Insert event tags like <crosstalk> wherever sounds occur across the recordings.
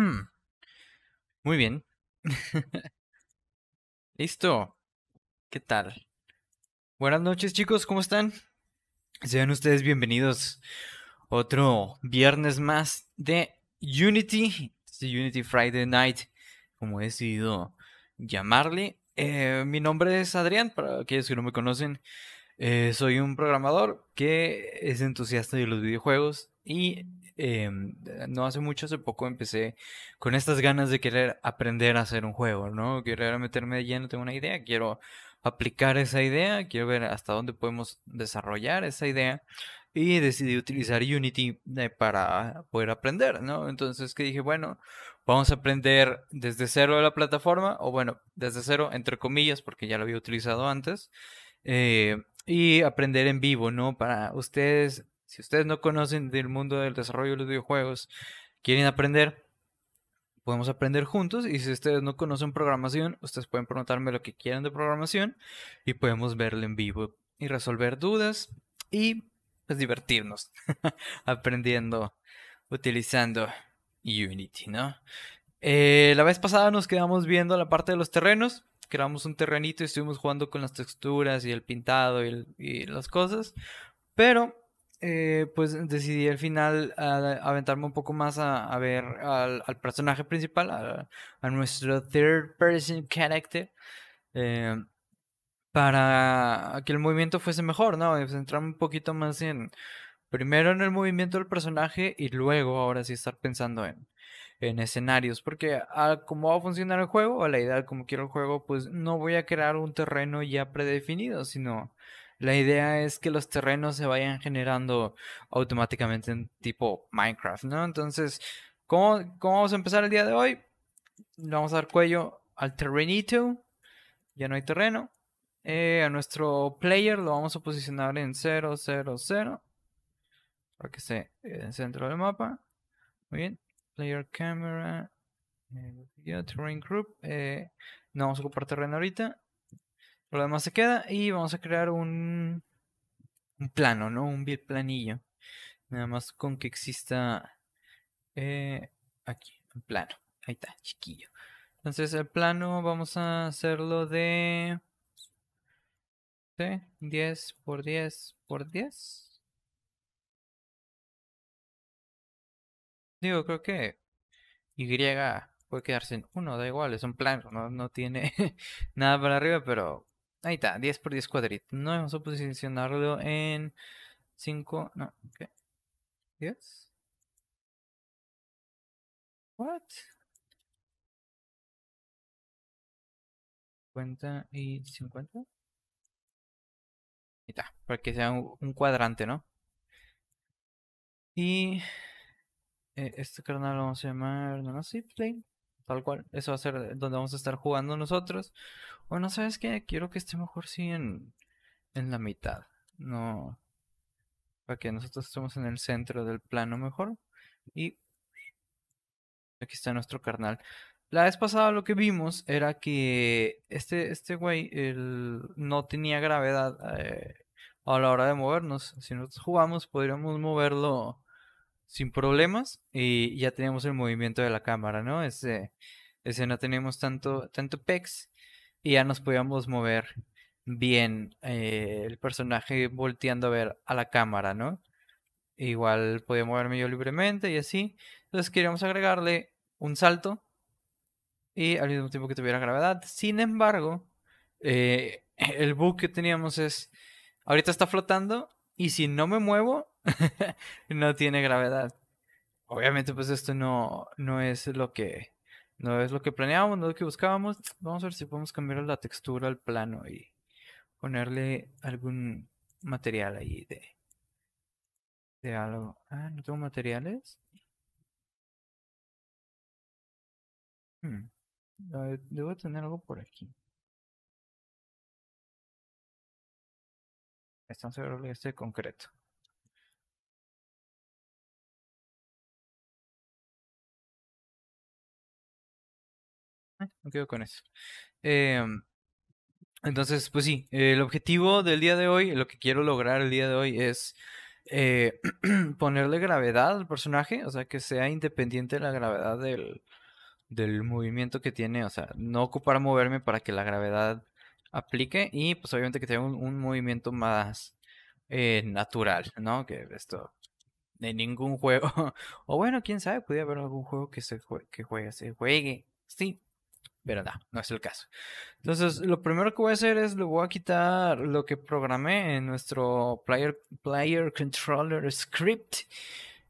Mm. muy bien. <laughs> Listo. ¿Qué tal? Buenas noches chicos, ¿cómo están? Sean ustedes bienvenidos otro viernes más de Unity, de este Unity Friday Night, como he decidido llamarle. Eh, mi nombre es Adrián, para aquellos que no me conocen, eh, soy un programador que es entusiasta de los videojuegos y Em, eh, no hace mucho, hace poco empecé con estas ganas de querer aprender a hacer un juego, ¿no? Quiero meterme de lleno, tengo una idea, quiero aplicar esa idea, quiero ver hasta dónde podemos desarrollar esa idea y decidí utilizar Unity eh, para poder aprender, ¿no? Entonces que dije, bueno, vamos a aprender desde cero de la plataforma, o bueno, desde cero, entre comillas, porque ya lo había utilizado antes, eh, y aprender en vivo, ¿no? Para ustedes si ustedes no conocen del mundo del desarrollo de los videojuegos, quieren aprender, podemos aprender juntos. Y si ustedes no conocen programación, ustedes pueden preguntarme lo que quieran de programación y podemos verlo en vivo y resolver dudas y pues divertirnos <laughs> aprendiendo, utilizando Unity, ¿no? Eh, la vez pasada nos quedamos viendo la parte de los terrenos. Creamos un terrenito y estuvimos jugando con las texturas y el pintado y, y las cosas. Pero eh, pues decidí al final ah, aventarme un poco más a, ver al, personaje principal, a, nuestro third person character, eh, para que el movimiento fuese mejor, ¿no? Centrarme eh, pues, un poquito más en, primero en el movimiento del personaje y luego ahora sí estar pensando en, en escenarios, porque a cómo va a funcionar el juego, a la idea de cómo quiero el juego, pues no voy a crear un terreno ya predefinido, sino la idea es que los terrenos se vayan generando automáticamente en tipo Minecraft, ¿no? Entonces, ¿cómo, vamos a empezar el día de hoy? Le vamos a dar cuello al terrenito. Ya no hay terreno. Eh, a nuestro player lo vamos a posicionar en 0, 0, 0. Para que esté en el centro del mapa. Muy bien. Player camera. Eh, terrain group. Eh, no vamos a ocupar terreno ahorita. Lo demás se queda y vamos a crear un, un plano, ¿no? Un planillo. Nada más con que exista eh, aquí, un plano. Ahí está, chiquillo. Entonces el plano vamos a hacerlo de... ¿sí? 10 por 10 por 10. Digo, creo que Y puede quedarse en 1, da igual, es un plano, no, no tiene <laughs> nada para arriba, pero Ahí está, 10 por 10 cuadritos. No, vamos a posicionarlo en 5, no, ok 10. What? 50 y 50. Ahí está, para que sea un, cuadrante, ¿no? Y eh, este carnal lo vamos a llamar no, no, sí, play, tal cual. Eso va a ser donde vamos a estar jugando nosotros. Bueno, sabes qué, quiero que esté mejor si sí, en, la mitad. No. Para que nosotros estemos en el centro del plano mejor. Y aquí está nuestro carnal. La vez pasada lo que vimos era que este, este güey no tenía gravedad eh, a la hora de movernos. Si nosotros jugamos, podríamos moverlo sin problemas y ya teníamos el movimiento de la cámara, ¿no? Ese, ese no tenemos tanto, tanto pex y ya nos podíamos mover bien eh, el personaje volteando a ver a la cámara, ¿no? Igual podía moverme yo libremente y así. Entonces queríamos agregarle un salto y al mismo tiempo que tuviera gravedad. Sin embargo, eh, <laughs> el bug que teníamos es, ahorita está flotando y si no me muevo, <laughs> no tiene gravedad. Obviamente pues esto no, no es lo que no es lo que planeábamos, no es lo que buscábamos. Vamos a ver si podemos cambiar la textura al plano y ponerle algún material ahí de, de algo. Ah, no tengo materiales. Hmm. Debo tener algo por aquí. Estamos ver este concreto. No ah, quedo con eso. Em, entonces, pues sí, el objetivo del día de hoy, lo que quiero lograr el día de hoy es eh, <clears throat> ponerle gravedad al personaje, o sea, que sea independiente de la gravedad del, del movimiento que tiene, o sea, no ocupar moverme para que la gravedad aplique y pues obviamente que tenga un, movimiento más eh, natural, ¿no? Que esto de ningún juego, <laughs> o bueno, quién sabe, podría haber algún juego que se que juegue, se juegue, sí, pero no, no es el caso. Entonces, lo primero que voy a hacer es le voy a quitar lo que programé en nuestro player, player controller script.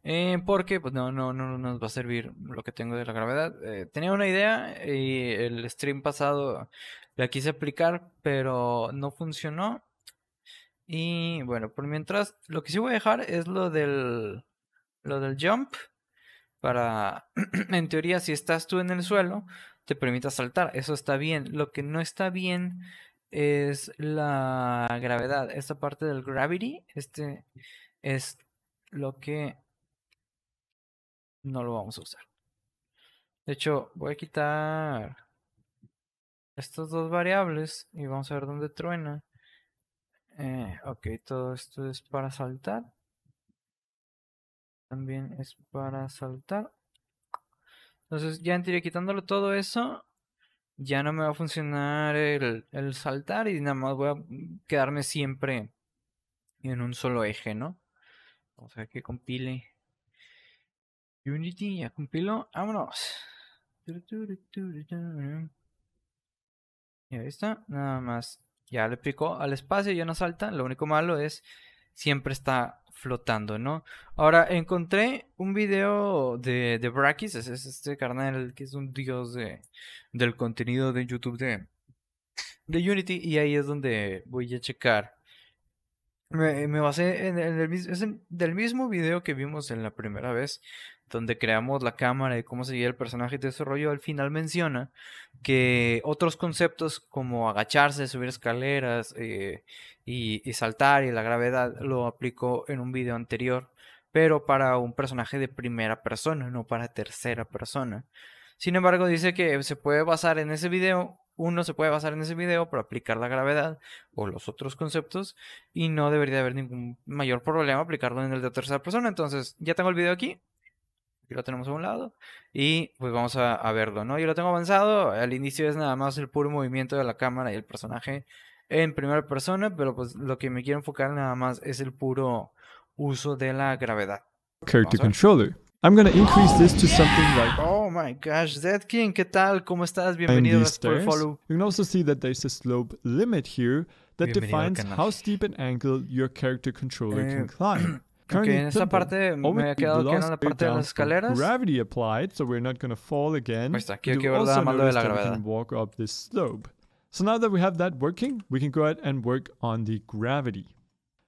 Eh, porque pues no, no, no nos va a servir lo que tengo de la gravedad. Eh, tenía una idea y el stream pasado la quise aplicar, pero no funcionó. Y bueno, por mientras, lo que sí voy a dejar es lo del, lo del jump. Para, <clears throat> en teoría, si estás tú en el suelo, te permita saltar. Eso está bien. Lo que no está bien es la gravedad. Esta parte del gravity, este es lo que no lo vamos a usar. De hecho, voy a quitar estas dos variables y vamos a ver dónde truena. Eh, ok, todo esto es para saltar. También es para saltar. Entonces, ya en quitándolo todo eso, ya no me va a funcionar el, saltar y nada más voy a quedarme siempre en un solo eje, ¿no? Vamos a que compile. Unity, ya compilo. Vámonos. Y ahí está, nada más. Ya le picó al espacio, y ya no salta. Lo único malo es siempre está flotando, ¿no? Ahora, encontré un video de, de Brakis, es, este carnal que es un dios de, del contenido de YouTube de, de Unity, y ahí es donde voy a checar. Me, basé en, el, mismo video que vimos en la primera vez, donde creamos la cámara y cómo se el personaje y desarrollo, al final menciona que otros conceptos como agacharse, subir escaleras eh, y, y, saltar y la gravedad lo aplicó en un video anterior, pero para un personaje de primera persona, no para tercera persona. Sin embargo, dice que se puede basar en ese video, uno se puede basar en ese video para aplicar la gravedad o los otros conceptos y no debería haber ningún mayor problema aplicarlo en el de tercera persona. Entonces, ya tengo el video aquí, y lo tenemos a un lado y pues vamos a, verlo, ¿no? Yo lo tengo avanzado, al inicio es nada más el puro movimiento de la cámara y el personaje en primera persona, pero pues lo que me quiero enfocar nada más es el puro uso de la gravedad. Character controller. I'm to increase this to something like. Oh my gosh, King ¿qué tal? ¿Cómo estás? Bienvenido a follow. You can also see that there's a slope limit here that defines how steep an angle your character controller can eh, climb. <clears throat> que en esa parte me ha quedado que en la parte de las escaleras. Gravity applied, so we're not going to fall again. Pues aquí hay que ver de la gravedad. So now that we have that working, we can go ahead and work on the gravity.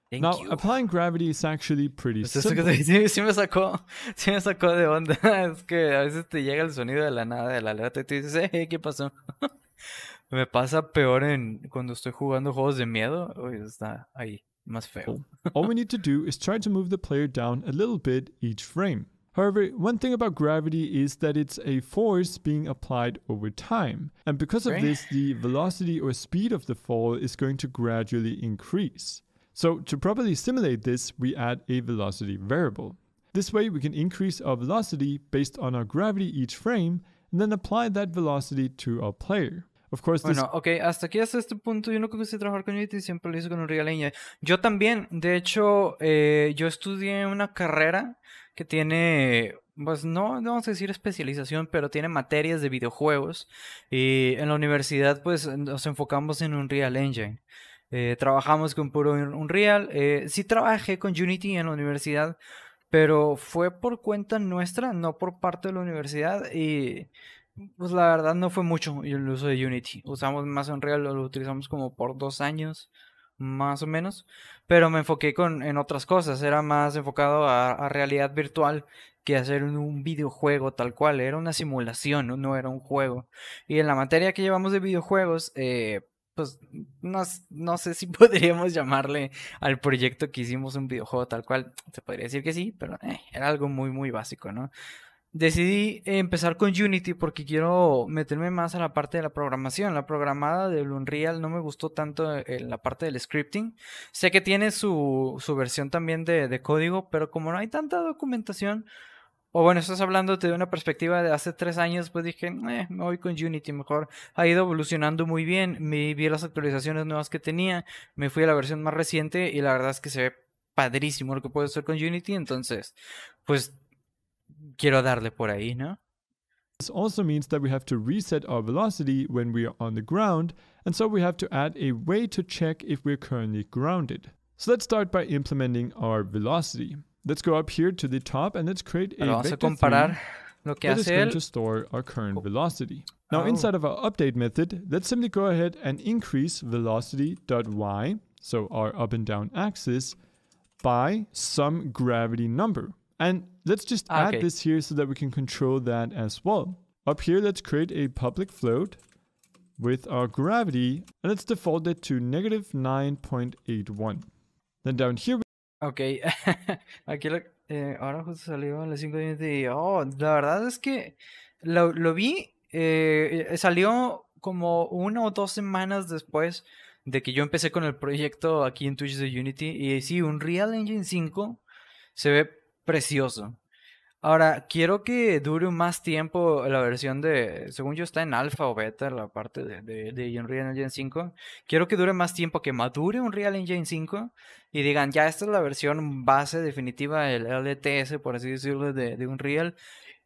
Thank now, applying gravity is actually pretty pues simple. que te, <laughs> sí, me sacó, sí me sacó de onda. <laughs> Es que a veces te llega el sonido de la nada de la alerta y te dices, eh, ¿qué pasó? <laughs> me pasa peor en cuando estoy jugando juegos de miedo. Uy, está ahí. must fail. <laughs> All we need to do is try to move the player down a little bit each frame. However, one thing about gravity is that it's a force being applied over time. And because of this, the velocity or speed of the fall is going to gradually increase. So to properly simulate this, we add a velocity variable. This way we can increase our velocity based on our gravity each frame and then apply that velocity to our player. bueno, ok, hasta aquí hasta este punto yo no a trabajar con Unity, siempre lo hice con Unreal Engine. Yo también, de hecho, eh, yo estudié una carrera que tiene, pues no, no vamos a decir especialización, pero tiene materias de videojuegos y en la universidad pues nos enfocamos en Unreal Engine. Eh, trabajamos con puro Unreal. Eh, sí trabajé con Unity en la universidad, pero fue por cuenta nuestra, no por parte de la universidad y... Pues la verdad no fue mucho el uso de Unity. Usamos más Unreal, lo utilizamos como por dos años, más o menos. Pero me enfoqué con, en otras cosas. Era más enfocado a, a realidad virtual que hacer un, videojuego tal cual. Era una simulación, no, era un juego. Y en la materia que llevamos de videojuegos, eh, pues no, no, sé si <laughs> podríamos llamarle al proyecto que hicimos un videojuego tal cual. Se podría decir que sí, pero eh, era algo muy, muy básico, ¿no? Decidí empezar con Unity porque quiero meterme más a la parte de la programación. La programada de Unreal no me gustó tanto en la parte del scripting. Sé que tiene su, versión también de, de, código, pero como no hay tanta documentación, o bueno, estás hablando de una perspectiva de hace tres años, pues dije, eh, me voy con Unity mejor. Ha ido evolucionando muy bien, me vi las actualizaciones nuevas que tenía, me fui a la versión más reciente y la verdad es que se ve padrísimo lo que puedo hacer con Unity, entonces, pues quiero darle por ahí, ¿no? This also means that we have to reset our velocity when we are on the ground, and so we have to add a way to check if we're currently grounded. So let's start by implementing our velocity. Let's go up here to the top and let's create a vector comparar lo que that is going to store our current oh. velocity. Now oh. inside of our update method, let's simply go ahead and increase velocity.y, so our up and down axis, by some gravity number. And Let's just ah, add this here so that we can control that as well. Up here, let's create a public float with our gravity and let's default it to negative 9.81. Then down here. Ok, <laughs> aquí lo, eh, ahora justo salió la las 5 de oh, la verdad es que lo, vi, eh, eh, salió como una o dos semanas después de que yo empecé con el proyecto aquí en Twitch de Unity y sí, un Real Engine 5 se ve precioso. Ahora, quiero que dure más tiempo la versión de, según yo está en alfa o beta, la parte de, de, en Unreal Engine 5. Quiero que dure más tiempo, que madure Unreal Engine 5 y digan, ya esta es la versión base definitiva, el LTS, por así decirlo, de, de Unreal.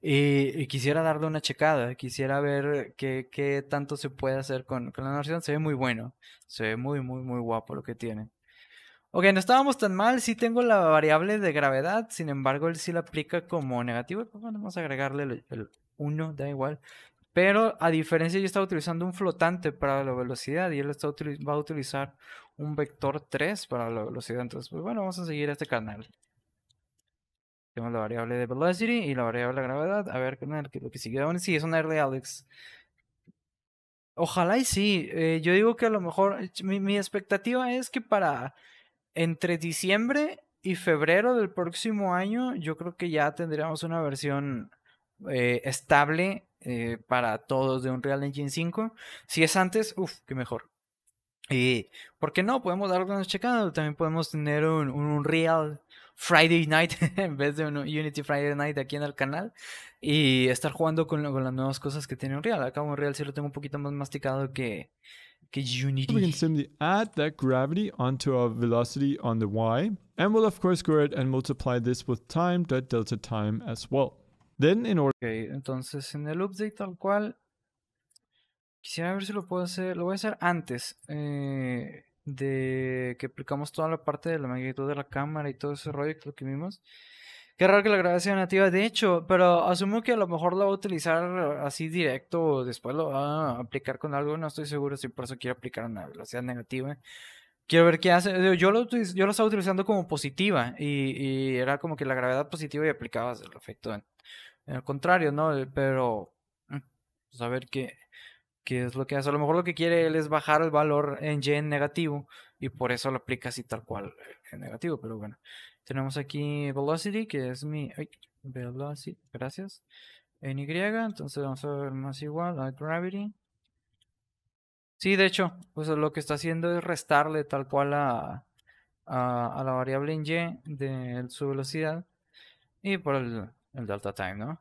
Y, quisiera darle una checada, quisiera ver qué, qué tanto se puede hacer con, con la versión. Se ve muy bueno, se ve muy, muy, muy guapo lo que tiene. Ok, no estábamos tan mal, sí tengo la variable de gravedad, sin embargo él sí la aplica como negativo, pues, vamos a agregarle el 1, da igual. Pero a diferencia yo estaba utilizando un flotante para la velocidad y él va a utilizar un vector 3 para la velocidad, entonces pues bueno, vamos a seguir este canal. Tenemos la variable de velocity y la variable de gravedad, a ver lo que sigue, aún sí, es una de Alex. Ojalá y sí, eh, yo digo que a lo mejor eh, mi, mi expectativa es que para entre diciembre y febrero del próximo año, yo creo que ya tendríamos una versión eh, estable eh, para todos de Unreal Engine 5. Si es antes, uff, qué mejor. Y, ¿por qué no? Podemos dar una checada. También podemos tener un, un Unreal Friday Night <laughs> en vez de un Unity Friday Night aquí en el canal y estar jugando con, con las nuevas cosas que tiene Unreal. Acá Unreal sí lo tengo un poquito más masticado que, Because unity. We can simply add that gravity onto our velocity on the y. And we'll of course go ahead and multiply this with time dot delta time as well. Then in order... Okay, entonces en el update tal cual... Quisiera ver si lo puedo hacer... Lo voy a hacer antes. Eh, de que aplicamos toda la parte de la magnitud de la cámara y todo ese rollo que lo que vimos. Qué raro que la gravedad sea nativa, de hecho, pero asumo que a lo mejor lo va a utilizar así directo o después lo va a aplicar con algo, no estoy seguro si por eso quiere aplicar una velocidad negativa. Quiero ver qué hace. Yo lo, yo lo estaba utilizando como positiva y, era como que la gravedad positiva y aplicabas el efecto en, el contrario, ¿no? Eh, pero, mm, pues, a ver qué, qué es lo que hace. A lo mejor lo que quiere él es bajar el valor en Y en negativo y por eso lo aplica así tal cual en negativo, pero bueno. Tenemos aquí velocity, que es mi... Ay, velocity, gracias. En Y, entonces vamos a ver más igual a gravity. Sí, de hecho, pues lo que está haciendo es restarle tal cual a, a, a la variable en Y de su velocidad y por el, el delta time, ¿no?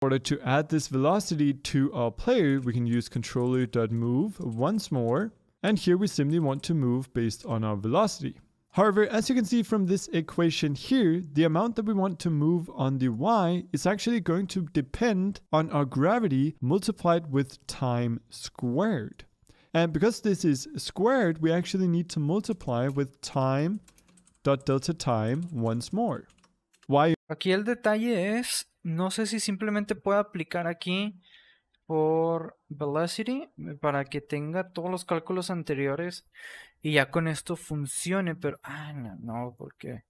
In order to add this velocity to our player, we can use controller.move once more. And here we simply want to move based on our velocity. However, as you can see from this equation here, the amount that we want to move on the y is actually going to depend on our gravity multiplied with time squared. And because this is squared, we actually need to multiply with time dot delta time once more. Why? Aquí el detalle es, no sé si simplemente puedo aplicar aquí por velocity eh, para que tenga todos los cálculos anteriores y ya con esto funcione, pero ah, no, no porque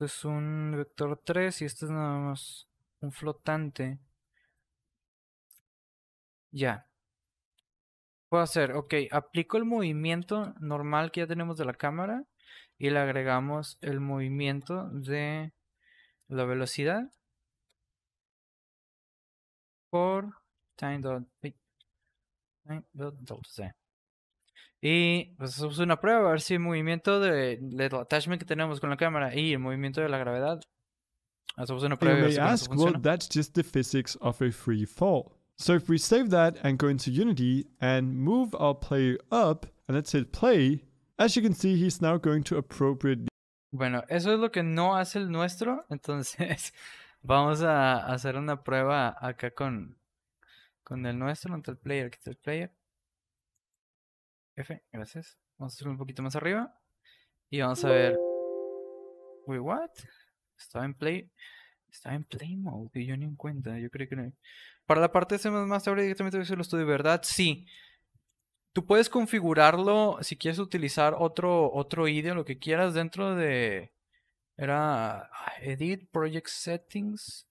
esto es un vector 3 y esto es nada más un flotante. Ya. Puedo hacer, ok, aplico el movimiento normal que ya tenemos de la cámara y le agregamos el movimiento de la velocidad por time.dot.c. Y pues es una prueba a ver si el movimiento de, el attachment que tenemos con la cámara y el movimiento de la gravedad. Hacemos una prueba. y may ask, well, that's just the physics of a free fall. So if we save that and go into Unity and move our player up and let's hit play, as you can see, he's now going to appropriately. Bueno, eso es lo que no hace el nuestro. <laughs> Entonces, Vamos a hacer una prueba acá con, con el nuestro, está el player, el player. F, gracias. Vamos a hacerlo un poquito más arriba. Y vamos a ver. Wait, what? Estaba en play. Está en play mode y yo ni en cuenta. Yo creo que no. Para la parte de C ahora directamente lo de ¿verdad? Sí. Tú puedes configurarlo si quieres utilizar otro, otro IDE lo que quieras dentro de, era ah, Edit, Project Settings,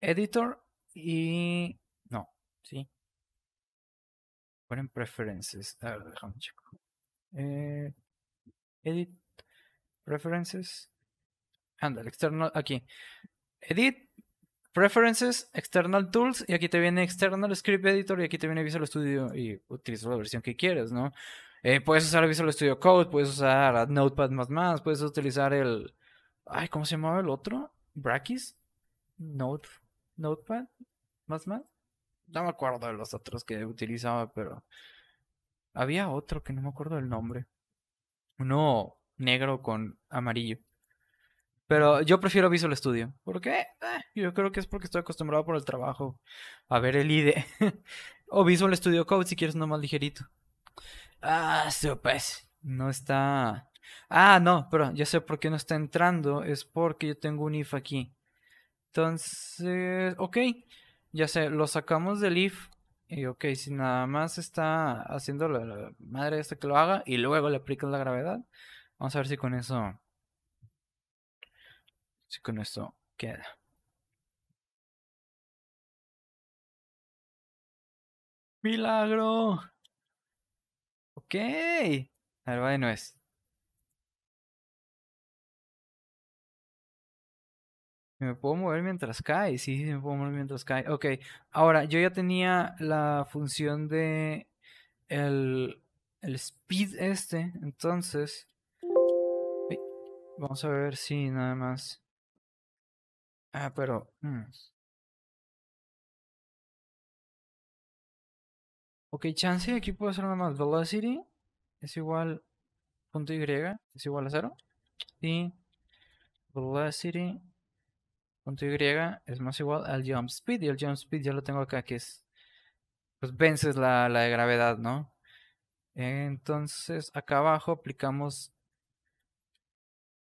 Editor y... No, sí. Ponen Preferences. A ver, déjame checar, eh, edit, Preferences. Anda, external, aquí. Edit, Preferences, External Tools, y aquí te viene External Script Editor, y aquí te viene Visual Studio, y utilizo la versión que quieres, ¿no? Eh, puedes usar Visual Studio Code, puedes usar Notepad, más puedes utilizar el. Ay, ¿cómo se llamaba el otro? ¿Brackis? Note, ¿Notepad? ¿Más más? No me acuerdo de los otros que utilizaba, pero. Había otro que no me acuerdo del nombre. Uno negro con amarillo. Pero yo prefiero Visual Studio. ¿Por qué? Eh, yo creo que es porque estoy acostumbrado por el trabajo a ver el IDE. <laughs> o Visual Studio Code si quieres uno más ligerito. Ah, super. No está. Ah, no, pero ya sé por qué no está entrando. Es porque yo tengo un if aquí. Entonces, ok. Ya sé, lo sacamos del if. Y ok, si nada más está haciendo la, madre esta que lo haga y luego le aplican la gravedad. Vamos a ver si con eso. Si con eso queda. ¡Milagro! Ok. va no es Me puedo mover mientras cae, sí, me puedo mover mientras cae. Ok, ahora yo ya tenía la función de el, speed este, entonces vamos a ver si nada más. Ah, pero... Mm. Ok, chance, aquí puedo hacer nada más. Velocity es igual punto Y, es igual a 0. Y velocity punto Y es más igual al jump speed. Y el jump speed ya lo tengo acá, que es, pues vences la, la de gravedad, ¿no? Entonces, acá abajo aplicamos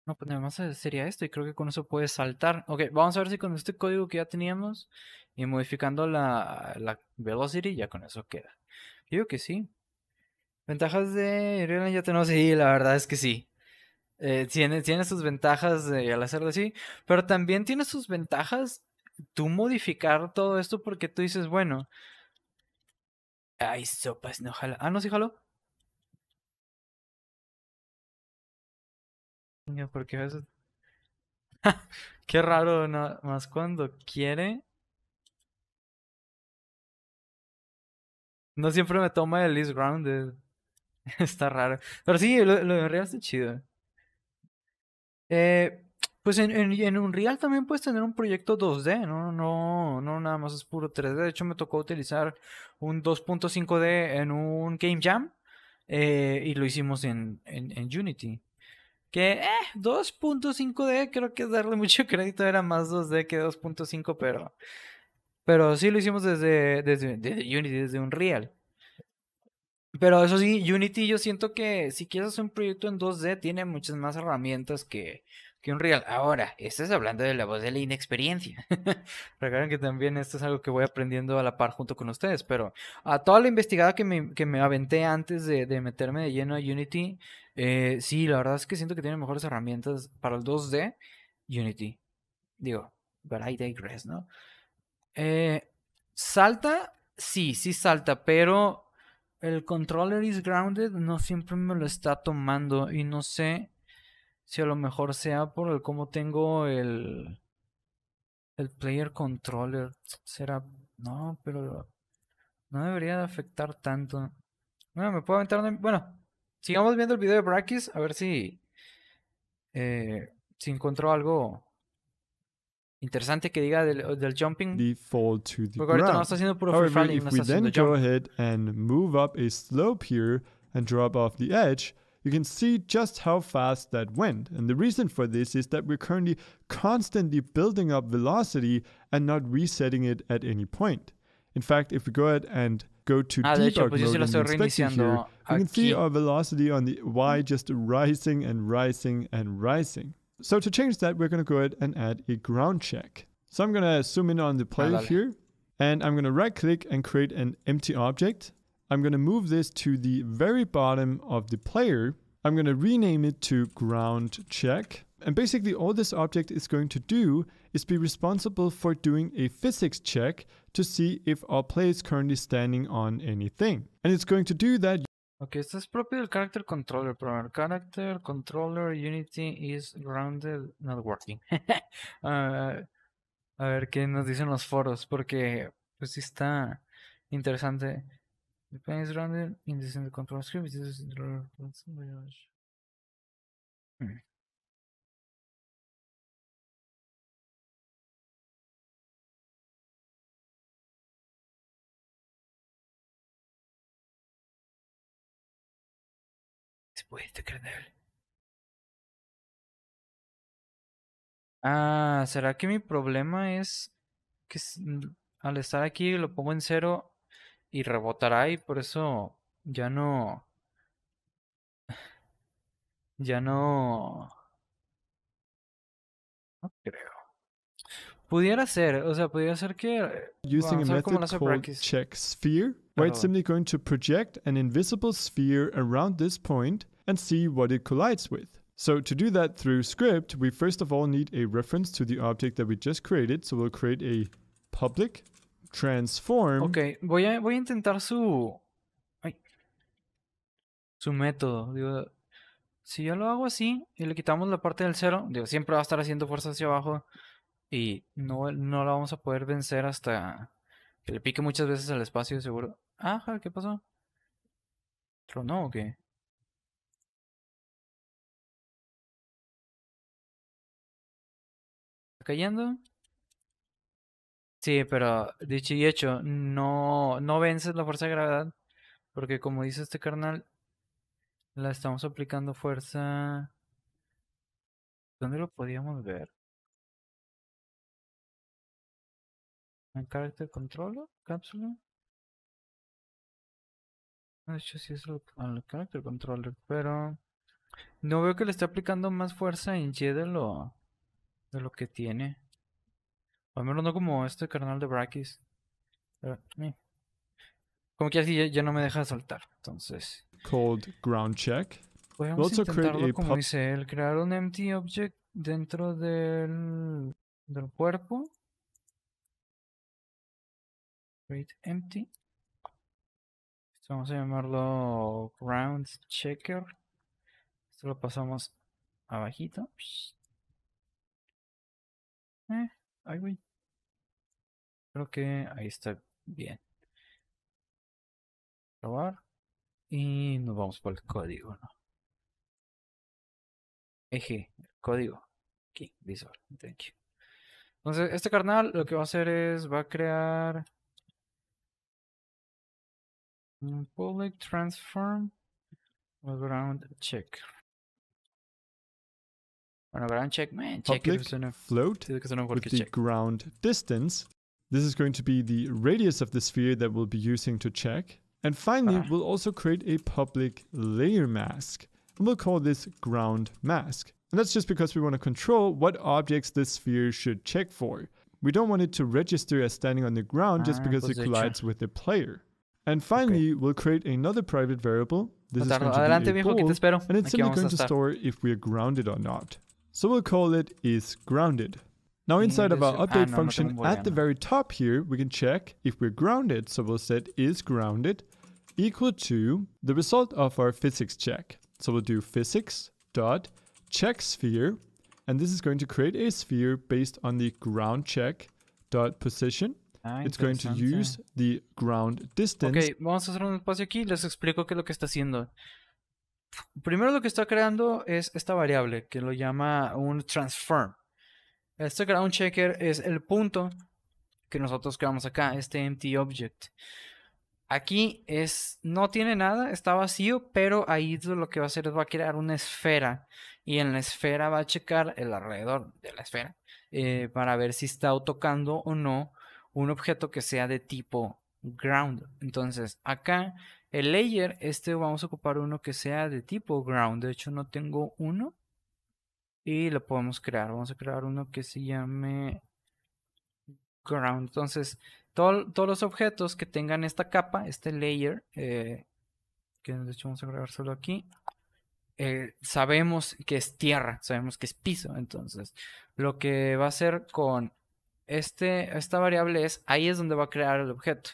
no, pues nada más eh, sería esto y creo que con eso puede saltar. Ok, vamos a ver si con este código que ya teníamos y modificando la, la velocity ya con eso queda. Yo creo que sí. Ventajas de Ireland ya tenemos, sí, la verdad es que sí. Eh, tiene, tiene, sus ventajas de, al hacerlo así, pero también tiene sus ventajas tú modificar todo esto porque tú dices, bueno, ay, sopas, no jala. Ah, no, sí jaló. Porque a <laughs> Qué raro, ¿no? más cuando quiere. No siempre me toma el least Grounded. <laughs> está raro. Pero sí, lo, de Unreal está chido. Eh, pues en, Unreal también puedes tener un proyecto 2D, ¿no? No, no, nada más es puro 3D. De hecho, me tocó utilizar un 2.5D en un Game Jam eh, y lo hicimos en Unity. Que eh, 2.5D, creo que darle <laughs> mucho crédito, era más 2D que 2.5, pero, pero sí lo hicimos desde, desde, desde Unity, desde Unreal. Pero eso sí, Unity yo siento que si quieres hacer un proyecto en 2D, tiene muchas más herramientas que que un real. Ahora, es hablando de la voz de la inexperiencia. <laughs> Recuerden que también esto es algo que voy aprendiendo a la par junto con ustedes, pero a toda la investigada que me, aventé antes de, meterme de lleno a Unity, eh, sí, la verdad es que siento que tiene mejores herramientas para el 2D Unity. Digo, but I digress, ¿no? Eh, salta, sí, sí salta, pero el controller is grounded no siempre me lo está tomando y no sé si a lo mejor sea por el cómo tengo el, el player controller. Será, no, pero no debería de afectar tanto. Bueno, me puedo aventar. Bueno, sigamos viendo el video de Brakis a ver si, eh, si encontró algo interesante que diga del, del jumping. to the Porque ahorita no está haciendo puro free falling, no está haciendo jump. you can see just how fast that went. And the reason for this is that we're currently constantly building up velocity and not resetting it at any point. In fact, if we go ahead and go to ah, debug hecho, pues mode and inspect here, you can see our velocity on the Y mm-hmm. just rising and rising and rising. So to change that, we're going to go ahead and add a ground check. So I'm going to zoom in on the player ah, here, and I'm going to right click and create an empty object. I'm going to move this to the very bottom of the player. I'm going to rename it to ground check. And basically all this object is going to do is be responsible for doing a physics check to see if our player is currently standing on anything. And it's going to do that. Okay, so it's probably the character controller program. Character controller Unity is grounded, not working. <laughs> uh, a ver qué nos dicen los foros, porque pues está interesante. Depende de is rounded in control screen, this is the Si hmm. pudiste creer. Ah, ¿será que mi problema es que mm, al estar aquí lo pongo en cero y rebotará y por eso ya no... Ya no... No creo. Pudiera ser, o sea, pudiera ser que... Using a method called check sphere, where it's simply going to project an invisible sphere around this point and see what it collides with. So to do that through script, we first of all need a reference to the object that we just created. So we'll create a public transform. Ok, voy a, voy a intentar su. su método. si yo lo hago así y le quitamos la parte del cero, digo, siempre va a estar haciendo fuerza hacia abajo y no, no la vamos a poder vencer hasta que le pique muchas veces al espacio, seguro. Ajá, ah, ¿qué pasó? ¿Tronó o qué? ¿Está cayendo? Sí, pero dicho y hecho, no, no vences la fuerza de gravedad, porque como dice este carnal, la estamos aplicando fuerza. ¿Dónde lo podíamos ver? ¿En character control? ¿Cápsula? De hecho, sí es el character controller, pero no veo que le esté aplicando más fuerza en Y de lo que tiene. Al menos no como este carnal de Brackis. Eh, eh. Como que así ya, no me deja soltar. Entonces. Cold ground check. Podemos intentarlo como dice él. Crear un empty object dentro del, del cuerpo. Create empty. Esto vamos a llamarlo ground checker. Esto lo pasamos abajito. Eh. Ay, güey. Creo que ahí está bien. Probar. Y nos vamos por el código, ¿no? Eje, el código. Aquí, visual. Thank you. Entonces, este carnal lo que va a hacer es, va a crear un public transform background check We're gonna check, man. Check Public float with the check. ground distance. This is going to be the radius of the sphere that we'll be using to check. And finally, uh ah. -huh. we'll also create a public layer mask. And we'll call this ground mask. And that's just because we want to control what objects this sphere should check for. We don't want it to register as standing on the ground just ah, because position. it collides with the player. And finally, okay. we'll create another private variable. This is going to be a and it's Aquí simply going to store if we are grounded or not. So we'll call it is grounded. Now inside of our update function at the very top here, we can check if we're grounded. So we'll set is grounded equal to the result of our physics check. So we'll do physics dot check sphere. And this is going to create a sphere based on the ground check dot position. Ah, It's going to use the ground distance. Ok, vamos a hacer un espacio aquí y les explico qué es lo que está haciendo. primero lo que está creando es esta variable que lo llama un transform. Este ground checker es el punto que nosotros creamos acá, este empty object. Aquí es, no tiene nada, está vacío, pero ahí lo que va a hacer es va a crear una esfera y en la esfera va a checar el alrededor de la esfera eh, para ver si está tocando o no un objeto que sea de tipo ground. Entonces acá el layer, este vamos a ocupar uno que sea de tipo ground. De hecho, no tengo uno. Y lo podemos crear. Vamos a crear uno que se llame ground. Entonces, todos los objetos que tengan esta capa, este layer, eh, que de hecho vamos a agregar solo aquí, eh, sabemos que es tierra, sabemos que es piso. Entonces, lo que va a hacer con este, esta variable es, ahí es donde va a crear el objeto.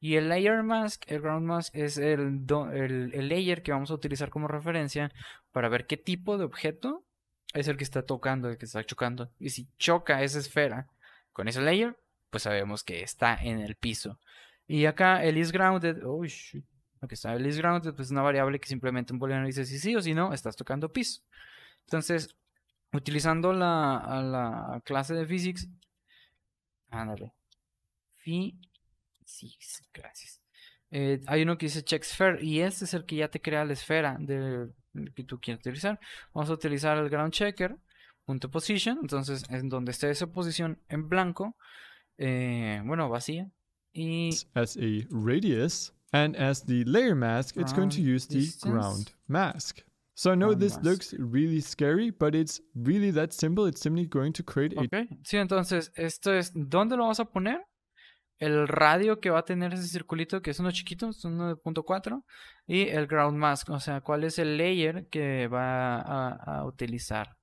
Y el layer mask, el ground mask, es el, layer que vamos a utilizar como referencia para ver qué tipo de objeto es el que está tocando, el que está chocando. Y si choca esa esfera con ese layer, pues sabemos que está en el piso. Y acá el is grounded, oh, está el is grounded, pues es una variable que simplemente un booleano dice si sí o si no, estás tocando piso. Entonces, utilizando la, la clase de physics, ándale, phi Sí, gracias. Eh, hay uno que dice check sphere y este es el que ya te crea la esfera que tú quieres utilizar. Vamos a utilizar el ground checker punto position, entonces en donde esté esa posición en blanco, eh, bueno, vacía. Y as a radius and as the layer mask, it's going to use the ground mask. So I know this looks really scary, but it's really that simple. It's simply going to create a. Okay. Sí, entonces esto es dónde lo vamos a poner el radio que va a tener ese circulito, que es uno chiquito, es uno de punto cuatro, y el ground mask, o sea, cuál es el layer que va a, a utilizar,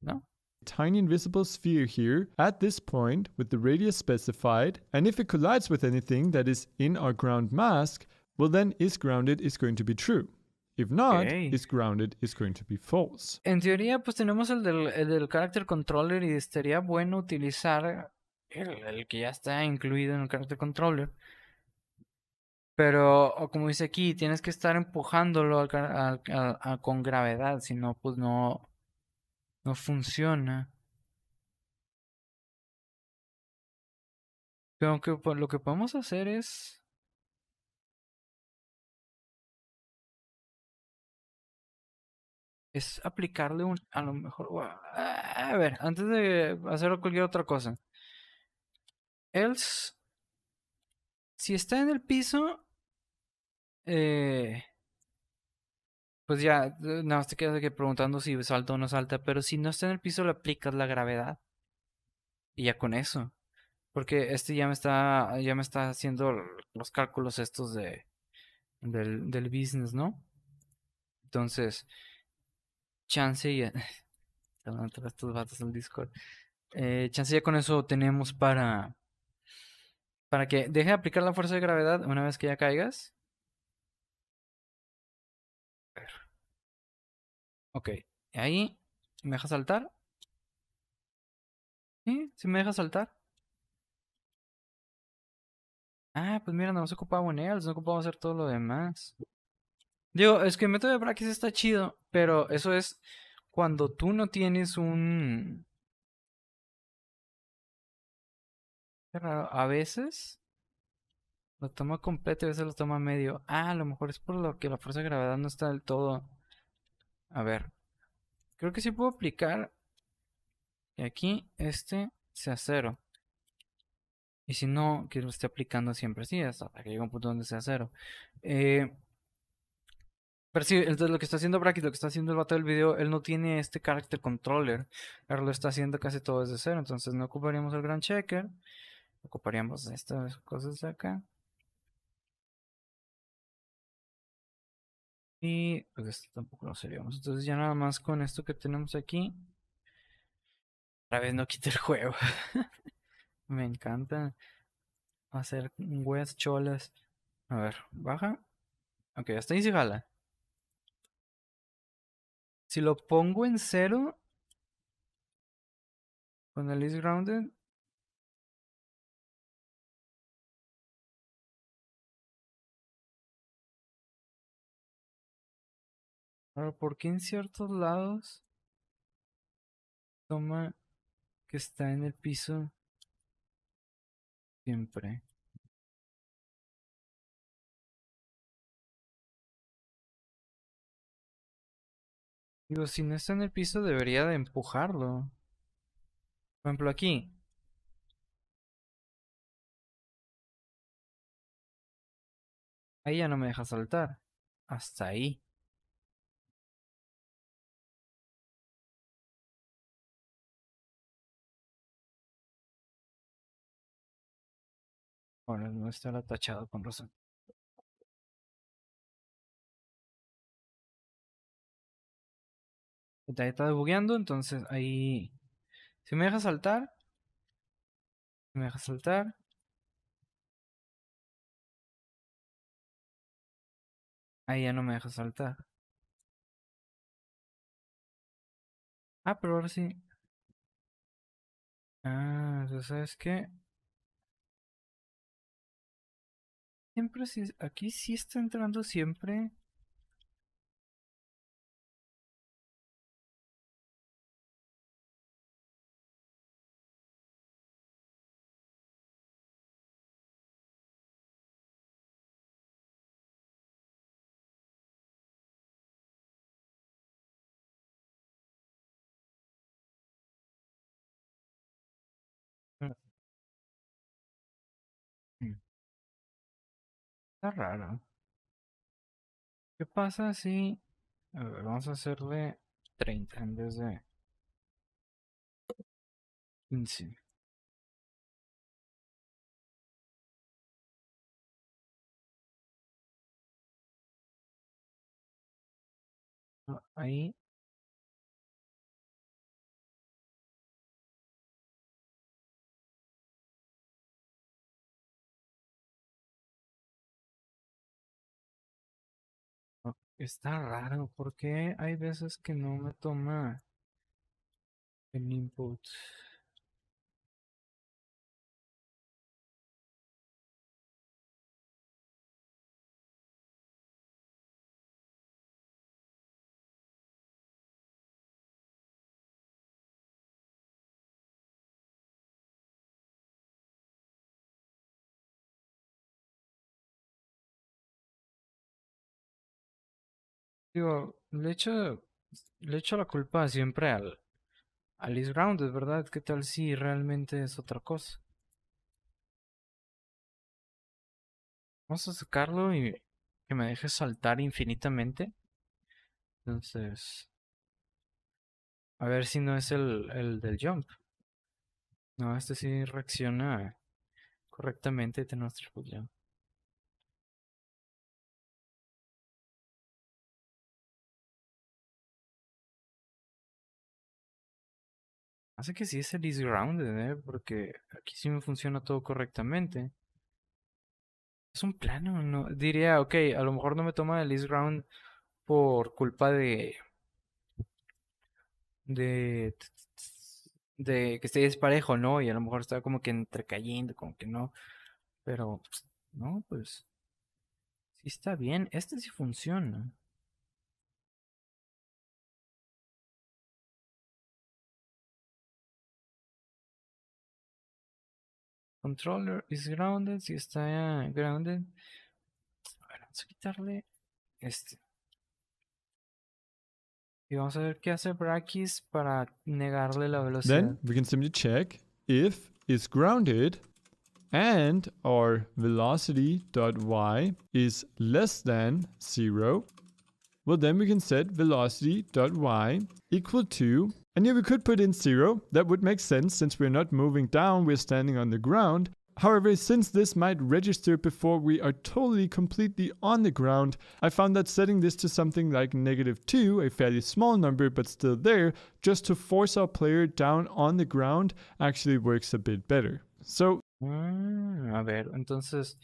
¿no? Tiny invisible sphere here at this point with the radius specified, and if it collides with anything that is in our ground mask, well then is grounded is going to be true. If not, is grounded is going to be false. En teoría, pues tenemos el del, el del character controller y estaría bueno utilizar el, que ya está incluido en el character controller. Pero, o como dice aquí, tienes que estar empujándolo con gravedad, si no, pues no, no funciona. Pero lo que podemos hacer es... Es aplicarle un... A lo mejor... A ver, antes de hacer cualquier otra cosa else. Si está en el piso, eh, pues ya, eh, nada más te quedas aquí preguntando si salta o no salta, pero si no está en el piso, le aplicas la gravedad. Y ya con eso. Porque este ya me está, ya me está haciendo los cálculos estos de, del, del business, ¿no? Entonces, chance ya. <laughs> estos vatos en Discord. Eh, chance ya con eso tenemos para para que deje de aplicar la fuerza de gravedad una vez que ya caigas. Ok, ahí me deja saltar. ¿Sí? ¿Sí me deja saltar? Ah, pues mira, no nos ocupamos nails, no ocupamos hacer todo lo demás. Digo, es que el método de brackets está chido, pero eso es cuando tú no tienes un... Qué A veces lo toma completo y a veces lo toma medio. Ah, a lo mejor es por lo que la fuerza de gravedad no está del todo. A ver. Creo que sí puedo aplicar. Y aquí este sea cero. Y si no, que lo esté aplicando siempre Sí, hasta que llegue un punto donde sea cero. Eh, pero sí, entonces lo que está haciendo Brackett, lo que está haciendo el vato del video, él no tiene este character controller. pero lo está haciendo casi todo desde cero, entonces no ocuparíamos el Grand checker ocuparíamos estas cosas de acá. Y pues esto tampoco lo seríamos. Entonces ya nada más con esto que tenemos aquí. Otra vez no quita el juego. <laughs> Me encanta hacer weas cholas. A ver, baja. Ok, está ahí se Si lo pongo en cero. Con el is grounded. Ahora, ¿por qué en ciertos lados toma que está en el piso siempre? Digo, si no está en el piso debería de empujarlo. Por ejemplo, aquí. Ahí ya no me deja saltar. Hasta ahí. Ahora no estará tachado con razón. está debugueando, entonces ahí. Si me deja saltar. Si me deja saltar. Ahí ya no me deja saltar. Ah, pero ahora sí. Ah, ¿sabes qué? siempre, aquí sí está entrando siempre rara raro. ¿Qué pasa si... vamos a hacerle 30 en vez de 15. Ah, ahí Está raro, porque hay veces que no me toma el input. le echo, le echo la culpa siempre al, al East Ground, verdad. ¿Qué tal si realmente es otra cosa? Vamos a sacarlo y que me deje saltar infinitamente. Entonces. A ver si no es el, el del jump. No, este sí reacciona correctamente. Tenemos triple jump. Hace que sí es el East grounded, ¿eh? Porque aquí sí me funciona todo correctamente. Es un plano, no diría, ok, a lo mejor no me toma el East ground por culpa de de de que esté desparejo, ¿no? Y a lo mejor estaba como que entrecayendo, como que no. Pero pues, no, pues sí está bien, este sí funciona. Controller is grounded. Si está eh, grounded. A ver, vamos a quitarle este. Y vamos a ver qué hace Brakis para negarle la velocidad. Then we can simply check if is grounded and our velocity.y is less than zero well, then we can set velocity.y equal to, and here we could put in zero. That would make sense since we're not moving down, we're standing on the ground. However, since this might register before we are totally completely on the ground, I found that setting this to something like negative 2, a fairly small number but still there, just to force our player down on the ground actually works a bit better. So... Mm, a ver, entonces,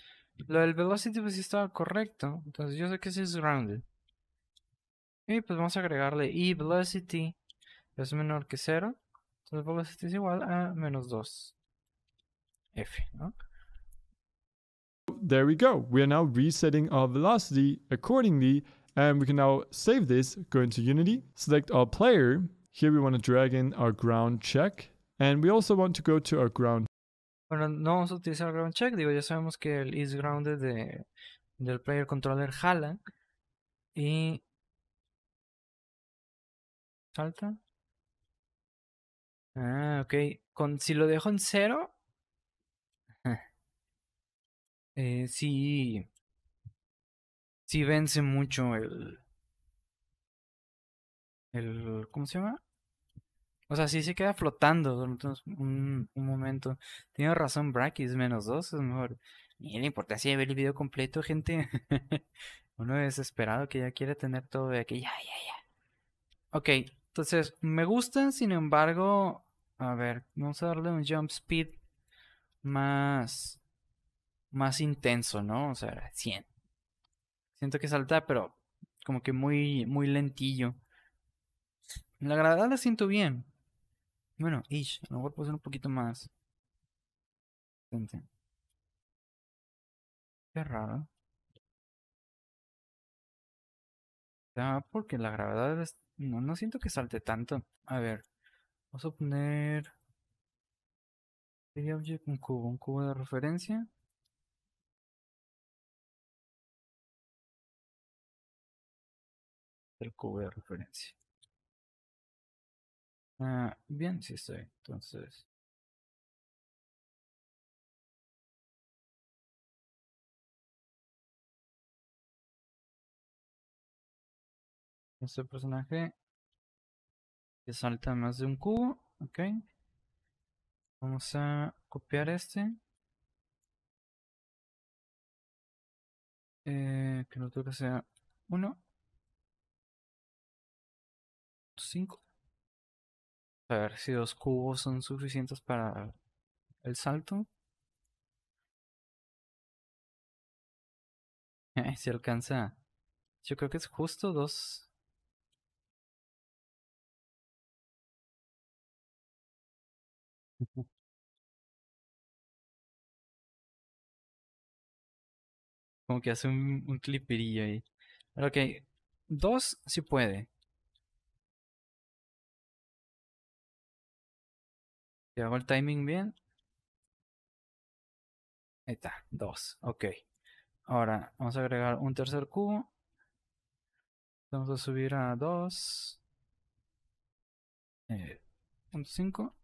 lo del velocity pues estaba correcto, entonces yo sé que sí es grounded. Y pues vamos a agregarle E velocity es menor que 0. Entonces velocity es igual a menos 2. F, ¿no? There we go. We are now resetting our velocity accordingly. And we can now save this, go into Unity, select our player. Here we want to drag in our ground check. And we also want to go to our ground. Bueno, no vamos a utilizar ground check. Digo, ya sabemos que el is grounded de, del player controller jala. Y ¿Salta? Ah, ok. Con, si lo dejo en cero. eh, sí. Sí vence mucho el. El. ¿Cómo se llama? O sea, si se queda flotando un, momento. Tiene razón, Brackis, menos dos es mejor. ni la importancia de ver el video completo, gente. <laughs> Uno desesperado que ya quiere tener todo de aquí. Ya, ya, ya. Ok, entonces, me gusta, sin embargo, a ver, vamos a darle un jump speed más, más intenso, ¿no? O sea, 100. Siento que salta, pero como que muy, muy lentillo. La gravedad la siento bien. Bueno, ish, a lo mejor puedo hacer un poquito más. Qué raro. Ah, porque la gravedad es no, no siento que salte tanto. A ver, vamos a poner... un cubo, un cubo de referencia. El cubo de referencia. Ah, bien, sí estoy. Entonces, Este personaje que salta más de un cubo. Ok. Vamos a copiar este. Eh, que no que sea uno. 5. A ver si dos cubos son suficientes para el salto. <laughs> Se alcanza. Yo creo que es justo dos Como que hace un, clipirillo ahí. Pero ok, dos si puede. Si hago el timing bien, ahí está, dos. Ok. Ahora vamos a agregar un tercer cubo. Vamos a subir a dos. eh, cinco.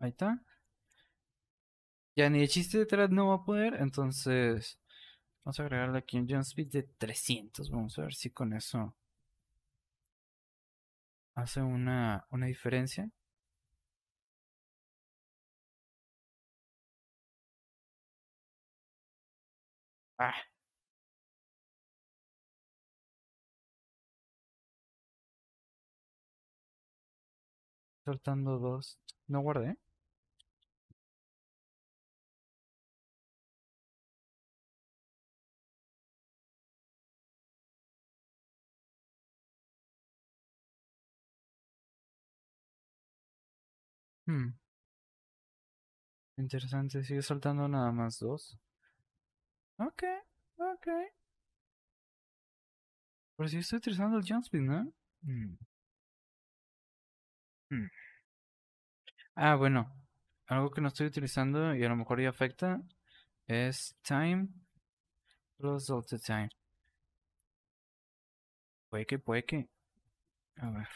Ahí está. Ya ni el chiste detrás no va a poder, entonces vamos a agregarle aquí un jump speed de 300. Vamos a ver si con eso hace una, una diferencia. Ah. Soltando dos. No guardé. Hmm. Interesante, sigue saltando nada más dos. Ok, ok. Pero si estoy utilizando el jump speed, ¿no? Hmm. Hmm. Ah, bueno. Algo que no estoy utilizando y a lo mejor ya afecta es time plus delta time. Puede que, puede que. A ver.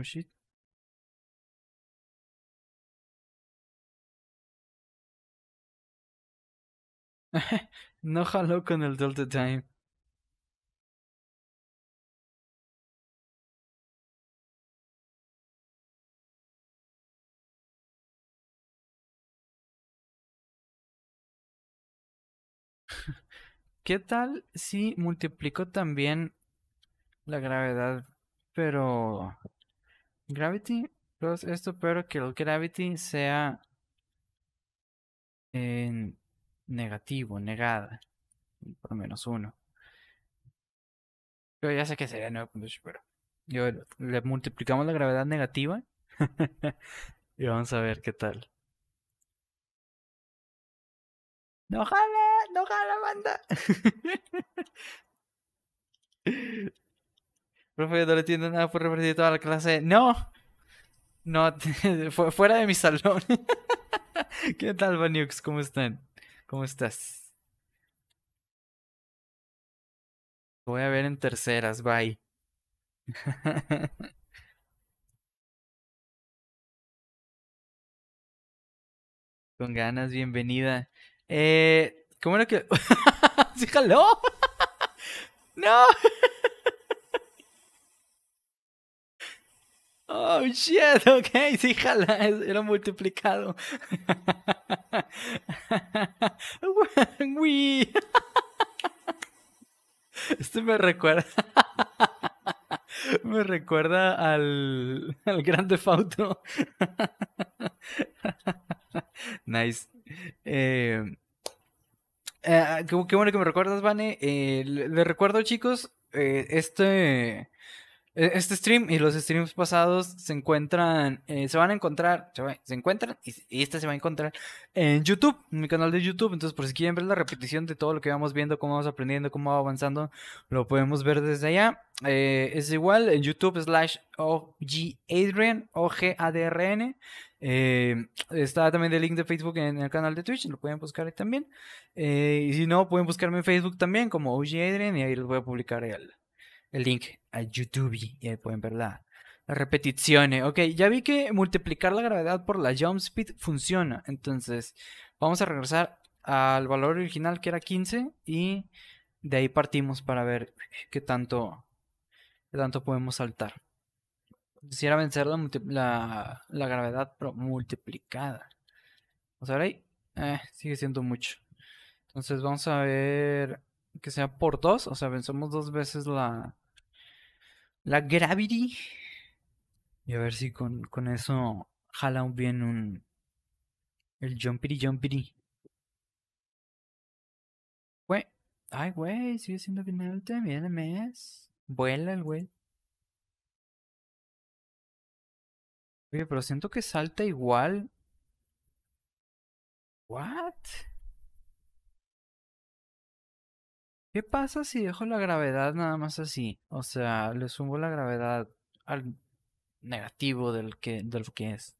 Oh, <laughs> no jaló con el Delta Time. <laughs> ¿Qué tal si multiplicó también la gravedad, pero Gravity Plus esto, pero que el Gravity sea en negativo, negada, por menos uno. Yo ya sé que sería 9.8, pero yo le multiplicamos la gravedad negativa <laughs> y vamos a ver qué tal. No jala, no jala, banda. <laughs> profe, no le nada, fue repartir toda la clase. No, no, <laughs> fuera de mi salón. <laughs> ¿Qué tal, Baniux? ¿Cómo están? ¿Cómo estás? Voy a ver en terceras, bye. <laughs> Con ganas, bienvenida. Eh, ¿Cómo era que...? ¡Sí, ¡No! Oh shit, ok, sí, jala, era multiplicado. Uy. <laughs> Esto me recuerda. Me recuerda al, al Grande Fauto. Nice. Em, eh, qué, bueno que me recuerdas, Vane. Eh, le recuerdo, chicos, eh, este e-, este stream y los streams pasados se encuentran, eh, se van a encontrar, se, encuentran y, este se va a encontrar en YouTube, en mi canal de YouTube. Entonces, por si quieren ver la repetición de todo lo que vamos viendo, cómo vamos aprendiendo, cómo va avanzando, lo podemos ver desde allá. Eh, es igual en YouTube slash OGADRN, o eh, está también el link de Facebook en el canal de Twitch, lo pueden buscar ahí también. y si no, pueden buscarme en Facebook también como OGADRN y ahí les voy a publicar el el link a YouTube y ahí pueden ver la, las repeticiones. Eh. Ok, ya vi que multiplicar la gravedad por la jump speed funciona. Entonces, vamos a regresar al valor original que era 15 y de ahí partimos para ver qué tanto, tanto podemos saltar. Quisiera vencer la, la, gravedad pero multiplicada. Vamos a ver ahí. Eh, sigue siendo mucho. Entonces vamos a ver que sea por 2. O sea, vencemos dos veces la, la Gravity. Y a ver si con, eso jala un bien un. El Jumpity Jumpity. Güey. Ay, güey, sigue siendo bien el mes. Vuela el güey. Oye, pero siento que salta igual. ¿What? ¿Qué pasa si dejo la gravedad nada más así? O sea, le sumo la gravedad al negativo del que, del que es.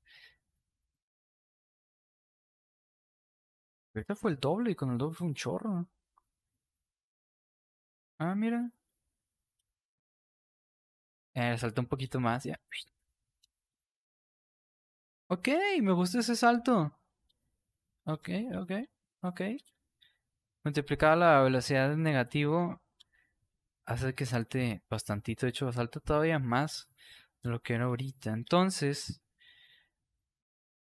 Ahorita este fue el doble y con el doble fue un chorro. Ah, mira. Eh, saltó un poquito más, ya. Ok, me gusta ese salto. Ok, ok, ok multiplicada la velocidad del negativo hace que salte bastantito. De hecho, salta todavía más de lo que era ahorita. Entonces,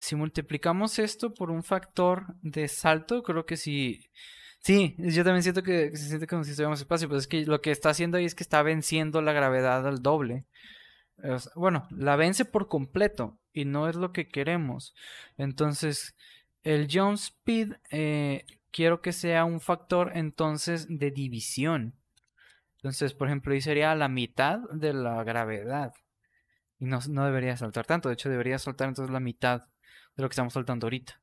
si multiplicamos esto por un factor de salto, creo que sí. Sí, yo también siento que, se siente como si estuviéramos espacio, pero pues es que lo que está haciendo ahí es que está venciendo la gravedad al doble. bueno, la vence por completo y no es lo que queremos. Entonces, el jump speed eh, quiero que sea un factor entonces de división. Entonces, por ejemplo, ahí sería la mitad de la gravedad. Y no, debería saltar tanto. De hecho, debería saltar entonces la mitad de lo que estamos saltando ahorita.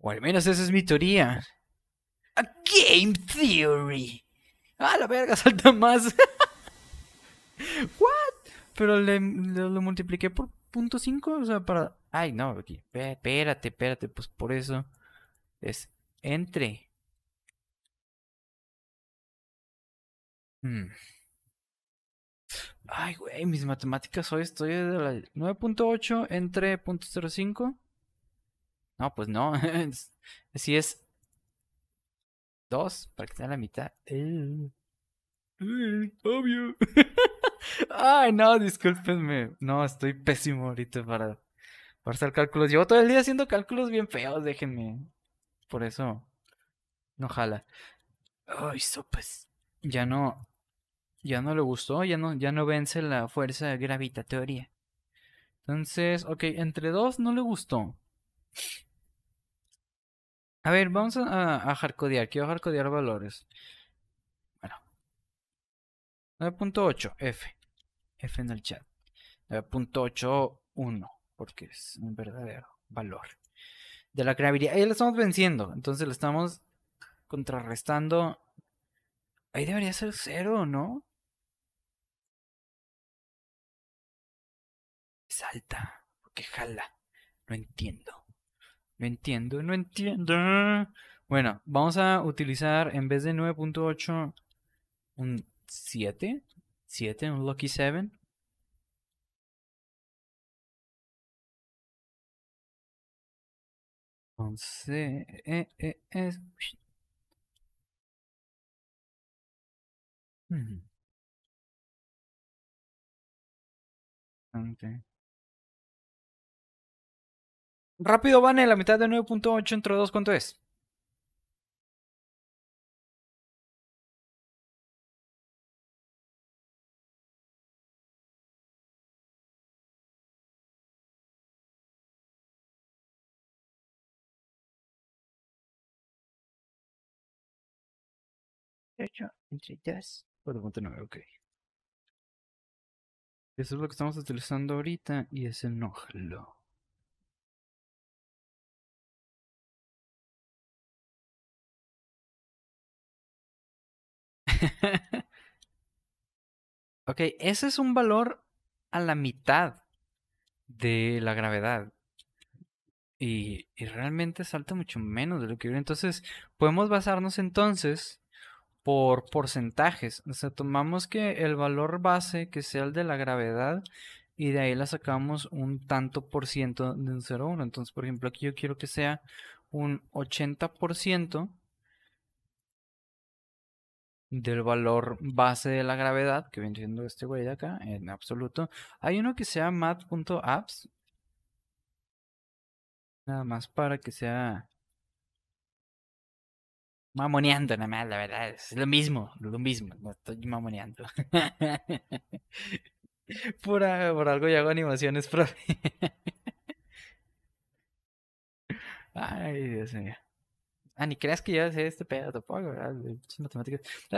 O al menos esa es mi teoría. A game theory. Ah, la verga, <laughs> salta más. <laughs> What? Pero le, lo multipliqué por 0.5, o sea, para... Ay, no, aquí. espérate, espérate, pues por eso es entre. Mm. Ay, güey, mis matemáticas hoy estoy de la 9.8 entre 0.05. No, pues no. Así <laughs> es. 2 para que sea la mitad. Eh, eh, obvio. <laughs> Ay, no, discúlpenme. No, estoy pésimo ahorita para, para hacer cálculos. Llevo todo el día haciendo cálculos bien feos, déjenme. Por eso no jala. Ay, sopas. Pues, ya no. Ya no le gustó, ya no, ya no vence la fuerza gravitatoria. Entonces, ok, entre dos no le gustó. A ver, vamos a, a, a Quiero hardcodear valores. Bueno. 9.8, F. F en el chat. 9.81, porque es un verdadero valor de la creabilidad, Ahí la estamos venciendo. Entonces lo estamos contrarrestando. Ahí debería ser cero, ¿no? Salta, porque jala. No entiendo. No entiendo, no entiendo. Bueno, vamos a utilizar en vez de 9.8 un 7. 7, un Lucky 7. Entonces, eh, eh, Hmm. Okay. Rápido, la mitad de 9.8 entre 2, ¿cuánto es? 4.9, ok. Eso es lo que estamos utilizando ahorita y es el <laughs> ok, ese es un valor a la mitad de la gravedad. Y, realmente salta mucho menos de lo que hubiera. Entonces, podemos basarnos entonces por porcentajes. O sea, tomamos que el valor base, que sea el de la gravedad, y de ahí la sacamos un tanto por ciento de un 01 Entonces, por ejemplo, aquí yo quiero que sea un 80% del valor base de la gravedad, que viene siendo este güey de acá, en absoluto. Hay uno que sea mat.apps. Nada más para que sea mamoneando nada más, la verdad. Es lo mismo, lo mismo. No estoy mamoneando. <laughs> por, por algo yo hago animaciones, profe. <laughs> Ay, Dios mío. Ah, ni creas que ya sé este pedo tampoco, ¿verdad?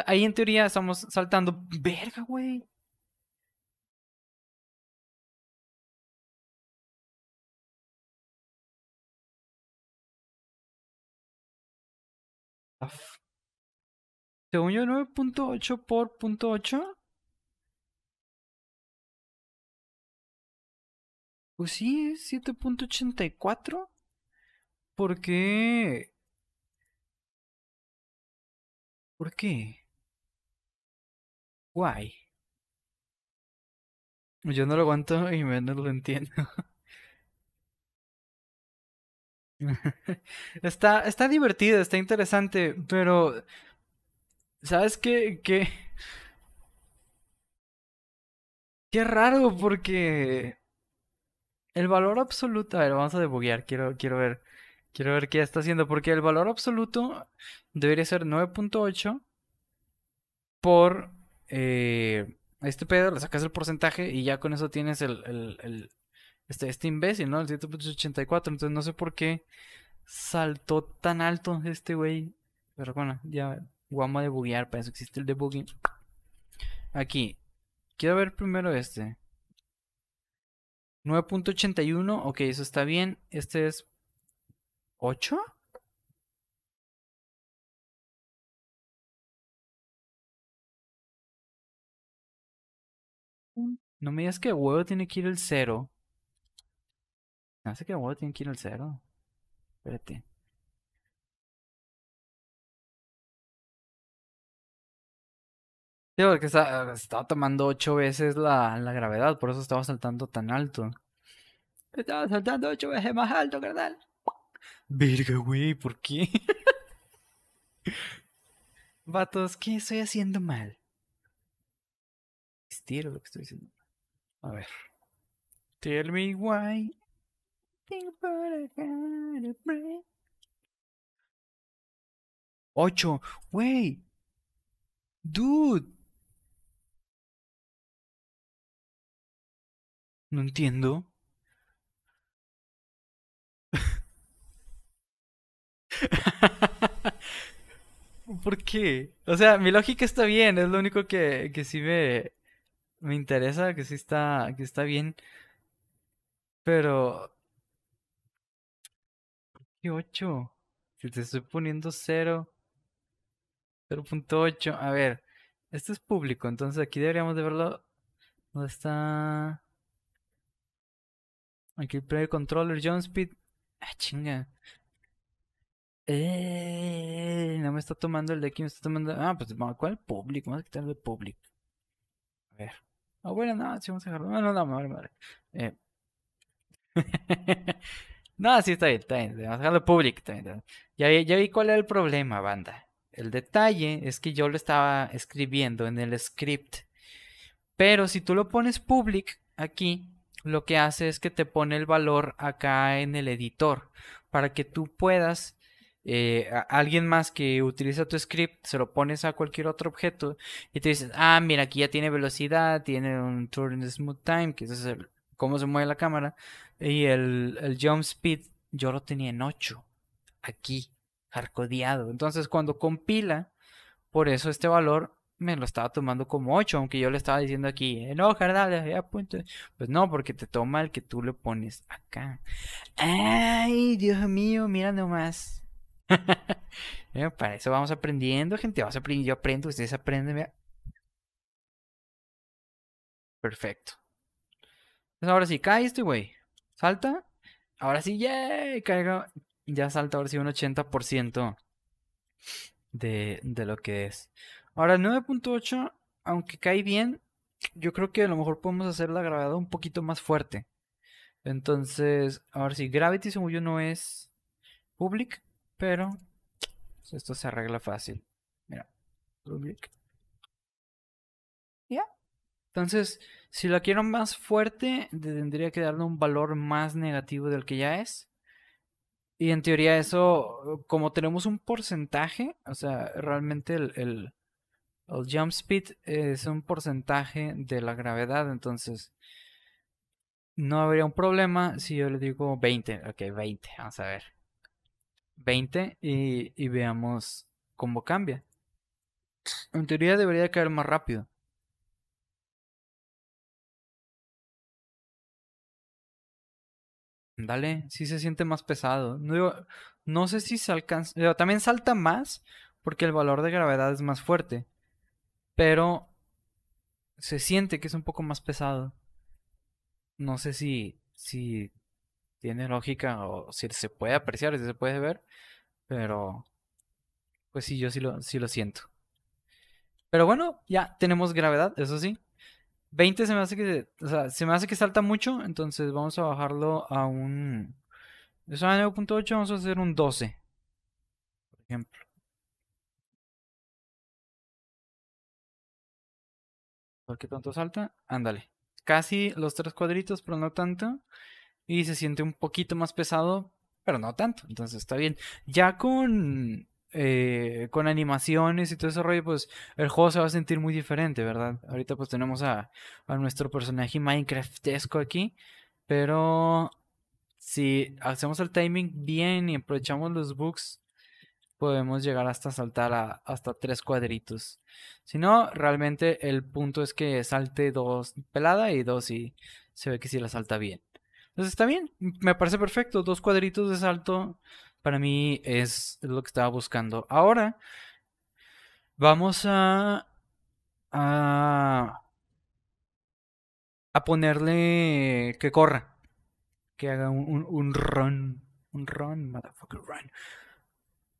Ahí en teoría estamos saltando. Verga, güey. Según yo, 9.8 por .8. Pues sí, 7.84. ¿Por qué? ¿Por qué? Guay. Yo no lo aguanto y menos lo entiendo. <laughs> <laughs> está, está divertido, está interesante, pero. ¿Sabes qué? Qué, raro, porque. El valor absoluto. A ver, vamos a debuguear. Quiero, quiero ver. Quiero ver qué está haciendo. Porque el valor absoluto debería ser 9.8 por eh, este pedo. Le sacas el porcentaje y ya con eso tienes el, este, este imbécil, ¿no? El 7.84. Entonces no sé por qué saltó tan alto este güey. Pero bueno, ya vamos a debuguear. Para eso existe el debugging. Aquí. Quiero ver primero este. 9.81. Ok, eso está bien. Este es 8. Mm. No me digas que huevo tiene que ir el 0. No sé qué huevo tiene que ir al cero. Espérate. Sí, porque estaba tomando ocho veces la, gravedad, por eso estaba saltando tan alto. Estaba saltando ocho veces más alto, carnal. Verga, güey, ¿por qué? <laughs> Vatos, ¿qué estoy haciendo mal? Estiro lo que estoy haciendo mal. A ver. Tell me why ¡Ocho! Wey. Dude. No entiendo. <laughs> ¿Por qué? O sea, mi lógica está bien, es lo único que, que sí me, me interesa, que sí está, que está bien. Pero 8? Si te estoy poniendo 0. 0.8. A ver, esto es público, entonces aquí deberíamos de verlo. ¿Dónde está? Aquí el player controller, John Speed. Ah, chinga. Eh, no me está tomando el de aquí, me está tomando. Ah, pues ¿cuál público? Vamos a quitar el público. A ver. Ah, bueno, no, si vamos a dejarlo. No, no, no, madre, madre. Eh. <laughs> No, sí, está bien, está bien. Vamos a público Ya, ya vi cuál era el problema, banda. El detalle es que yo lo estaba escribiendo en el script. Pero si tú lo pones public aquí, lo que hace es que te pone el valor acá en el editor para que tú puedas eh, alguien más que utiliza tu script, se lo pones a cualquier otro objeto y te dices, ah, mira, aquí ya tiene velocidad, tiene un turn smooth time, que es cómo se mueve la cámara. Y el, jump speed yo lo tenía en 8, aquí, arcodeado. Entonces cuando compila, por eso este valor me lo estaba tomando como 8, aunque yo le estaba diciendo aquí, no, Pues no, porque te toma el que tú le pones acá. Ay, Dios mío, mira nomás. <laughs> Eh, para eso vamos aprendiendo, gente. yo aprendo, ustedes aprenden. Perfecto. Entonces pues ahora sí, cae este güey. Salta. Ahora sí, yay, caiga. Ya salta ahora sí un 80% de, de lo que es. Ahora, 9.8, aunque cae bien, yo creo que a lo mejor podemos hacer la gravedad un poquito más fuerte. Entonces, ahora sí, Gravity según yo no es public, pero esto se arregla fácil. Mira, public. Ya, entonces, si la quiero más fuerte, tendría que darle un valor más negativo del que ya es. Y en teoría eso, eh, como tenemos un porcentaje, o sea, realmente el, jump speed es un porcentaje de la gravedad, entonces no habría un problema si yo le digo 20, ok, 20, vamos a ver. 20 y, y veamos cómo cambia. En teoría debería caer más rápido. Dale, sí se siente más pesado. No, sé si se alcanza. también salta más porque el valor de gravedad es más fuerte. Pero se siente que es un poco más pesado. No sé si, si tiene lógica o si se puede apreciar, si se puede ver. Pero pues sí, yo sí lo, sí lo siento. Pero bueno, ya tenemos gravedad, eso sí. 20 se me hace que, o sea, se me hace que salta mucho, entonces vamos a bajarlo a un... Eso a 9.8 vamos a hacer un 12, por ejemplo. ¿Por qué tanto salta? Ándale. Casi los tres cuadritos, pero no tanto. Y se siente un poquito más pesado, pero no tanto. Entonces está bien. Ya con eh, con animaciones y todo ese rollo, pues el juego se va a sentir muy diferente, ¿verdad? Ahorita pues tenemos a, a nuestro personaje Minecraftesco aquí, pero si hacemos el timing bien y aprovechamos los bugs, podemos llegar hasta saltar a, hasta tres cuadritos. Si no, realmente el punto es que salte dos pelada y dos y se ve que si la salta bien. Entonces está bien, me parece perfecto, dos cuadritos de salto para mí es lo que estaba buscando. Ahora vamos a, a, ponerle que corra. Que haga un, un, run. Un run, motherfucker, run.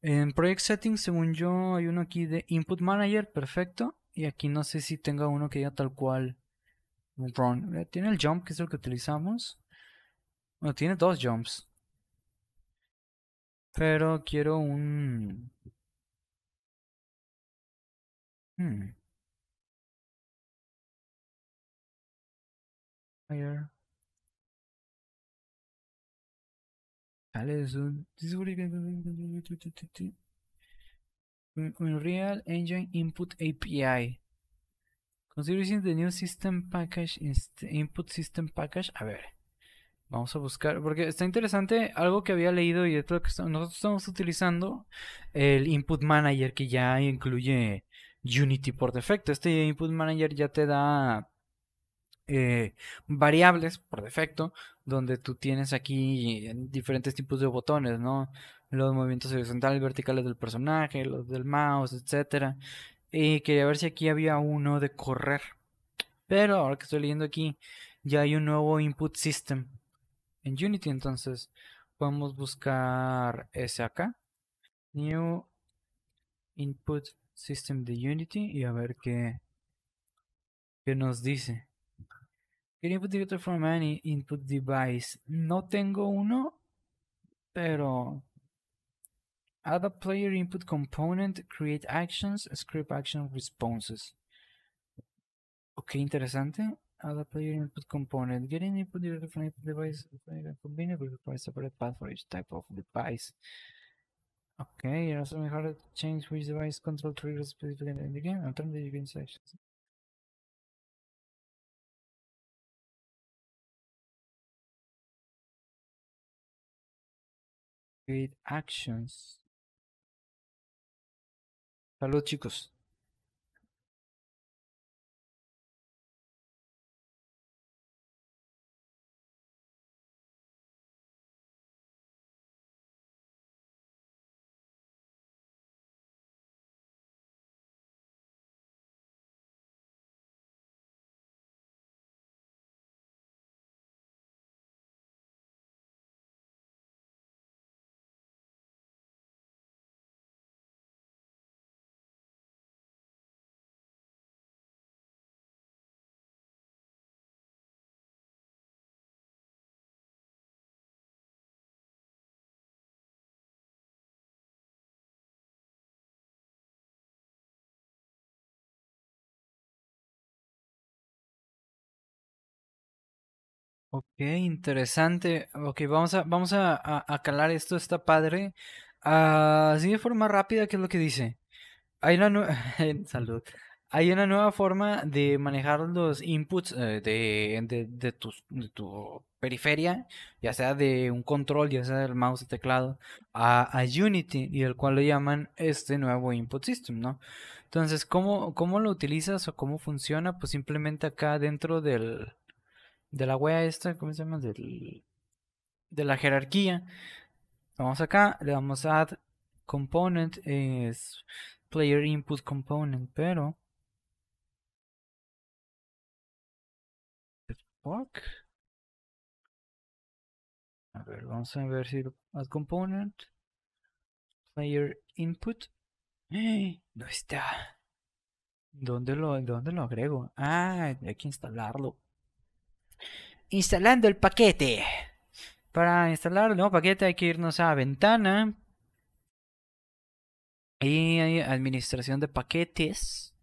En Project Settings, según yo, hay uno aquí de Input Manager, perfecto. Y aquí no sé si tenga uno que diga tal cual run. Tiene el jump, que es el que utilizamos. Bueno, tiene dos jumps. Pero quiero un... Hmm. Unreal Engine Input API. Considering the new system package, este, input system package. A ver. Vamos a buscar, porque está interesante algo que había leído y todo lo que nosotros estamos utilizando, el Input Manager que ya incluye Unity por defecto. Este Input Manager ya te da eh, variables por defecto, donde tú tienes aquí diferentes tipos de botones, ¿no? Los movimientos horizontales, verticales del personaje, los del mouse, etcétera. Y quería ver si aquí había uno de correr. Pero ahora que estoy leyendo aquí, ya hay un nuevo Input System en Unity. Entonces, a buscar ese acá. New Input System de Unity y a ver qué, qué nos dice. Get input director from any input device. No tengo uno, pero add a player input component, create actions, script action responses. Ok, interesante. other player input component. Getting input directly from input device convenient will require separate path for each type of device. Okay, you're also going to change which device control triggers specifically in the game. Alternatively, you can search. Create actions. Hello, chicos. Ok, interesante. Ok, vamos a, vamos a, calar esto, está padre. Ah, así de forma rápida, ¿qué es lo que dice? Hay una nueva... <laughs> Salud. Hay una nueva forma de manejar los inputs eh, de, tu, periferia, ya sea de un control, ya sea del mouse, teclado, a, Unity, y el cual lo llaman este nuevo input system, ¿no? Entonces, ¿cómo, ¿cómo lo utilizas o cómo funciona? Pues simplemente acá dentro del, de la wea esta, ¿cómo se llama? de la jerarquía. Vamos acá, le damos a add component, es player input component, pero... A ver, vamos a ver si add component, player input. <gasps> No está. ¿Dónde lo, ¿Dónde lo agrego? Ah, hay que instalarlo. Instalando el paquete. Para instalar el nuevo paquete hay que irnos a ventana. Y administración de paquetes.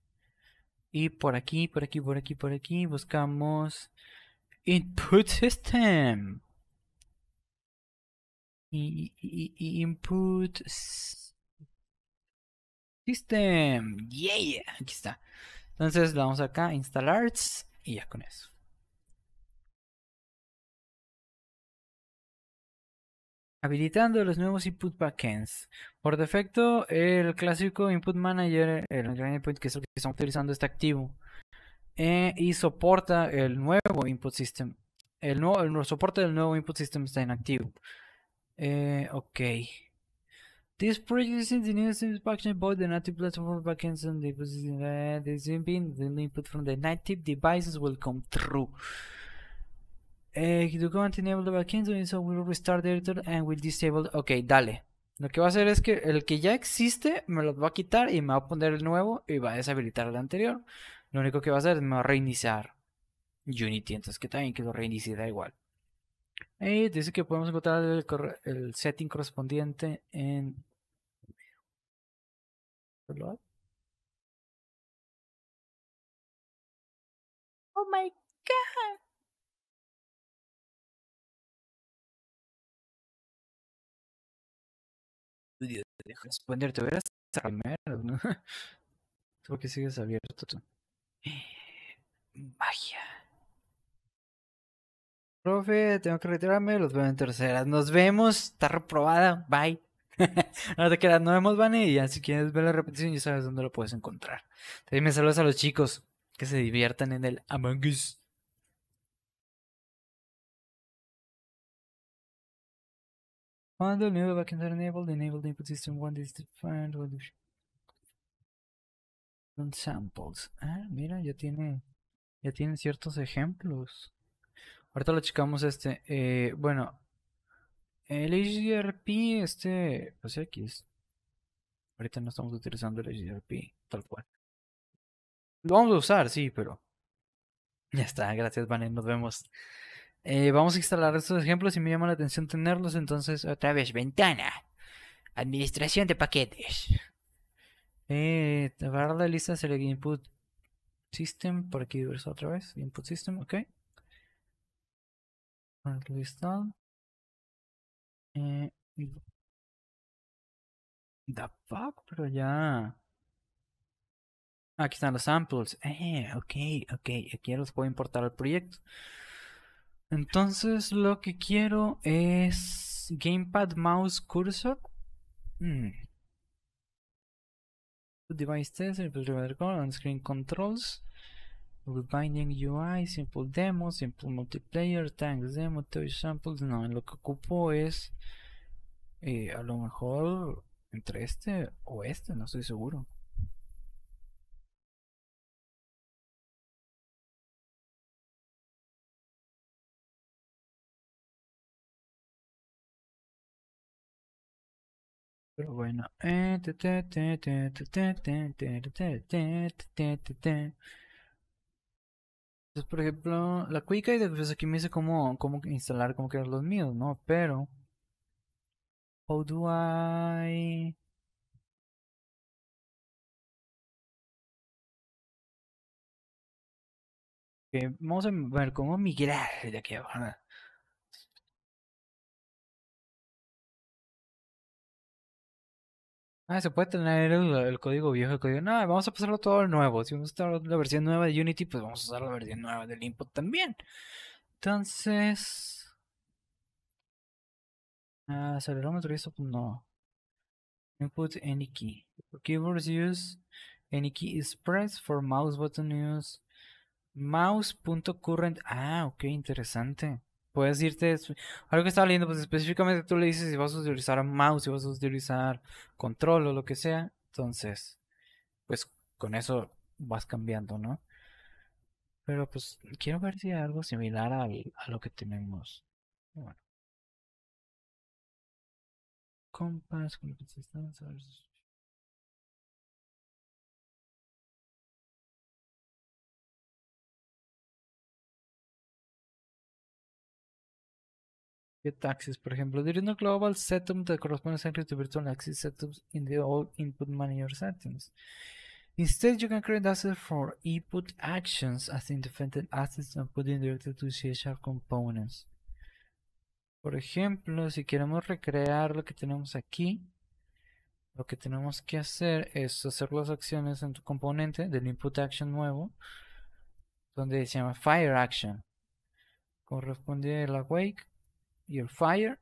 Y por aquí, por aquí, por aquí, por aquí buscamos input system. Y, input system. Yeah, aquí está. Entonces vamos damos acá instalar y ya con eso. Habilitando los nuevos input backends. Por defecto, el clásico input manager, el input que es el que estamos utilizando, está activo. Eh, y soporta el nuevo input system. El, nuevo, el soporte del nuevo input system está inactivo. Eh, ok. This project is in the new package both the native platform backends and the, uh, the input from the native devices will come through eh, restart editor and disable. Ok, dale. Lo que va a hacer es que el que ya existe me lo va a quitar y me va a poner el nuevo y va a deshabilitar el anterior. Lo único que va a hacer es me va a reiniciar Unity, entonces que también que lo reinicie, da igual. dice que podemos encontrar el, el setting correspondiente en... Oh my god. deja responder, te hubieras primero, ¿no? <laughs> que que sigues abierto tú? Magia. Eh, Profe, tengo que retirarme, los veo en terceras. Nos vemos, está reprobada, bye. <laughs> no te quedas, nos vemos, Vane, y ya si quieres ver la repetición ya sabes dónde lo puedes encontrar. También me saludos a los chicos que se diviertan en el Among When the new backend enable, enabled, enable input system one is defined with samples. Ah, mira, ya tiene, ya tiene ciertos ejemplos. Ahorita lo checamos este. Eh, bueno, el HDRP, este, pues aquí es. Ahorita no estamos utilizando el HDRP, tal cual. Lo vamos a usar, sí, pero. Ya está, gracias, Vanen, nos vemos. Eh, vamos a instalar estos ejemplos y me llama la atención tenerlos, entonces otra vez, ventana, administración de paquetes. Eh, barra la lista, sería input system, por aquí diverso otra vez, input system, ok. Eh, the fuck, pero ya. Aquí están los samples. Eh, ok, ok, aquí los puedo importar al proyecto. Entonces lo que quiero es gamepad, mouse, cursor. Mm. Device test, on screen controls, binding UI, simple demo, simple multiplayer, tanks demo, toy samples. No, lo que ocupo es eh, a lo mejor entre este o este, no estoy seguro. Pero bueno. Entonces, por ejemplo, la Quick y pues aquí me dice cómo, instalar, cómo crear los míos, ¿no? Pero, how do I... vamos a ver cómo migrar de aquí abajo. Ah, se puede tener el, código viejo, el código. No, vamos a pasarlo todo al nuevo. Si vamos a usar la versión nueva de Unity, pues vamos a usar la versión nueva del input también. Entonces. Acelerómetro ah, y pues no. Input any key. For use any key is pressed. For mouse button use mouse.current. Ah, ok, interesante puedes irte. Algo que estaba leyendo, pues específicamente tú le dices si vas a utilizar mouse, si vas a utilizar control o lo que sea. Entonces, pues con eso vas cambiando, ¿no? Pero pues quiero ver si hay algo similar a lo que tenemos. Bueno. Compass, con lo que se están Get access, por ejemplo. During the global setup that corresponds exactly to virtual access setups in the old input manager settings. Instead, you can create assets for input actions as independent assets and put them directly to CHR components. Por ejemplo, si queremos recrear lo que tenemos aquí, lo que tenemos que hacer es hacer las acciones en tu componente del input action nuevo, donde se llama fire action. Corresponde el awake wake your fire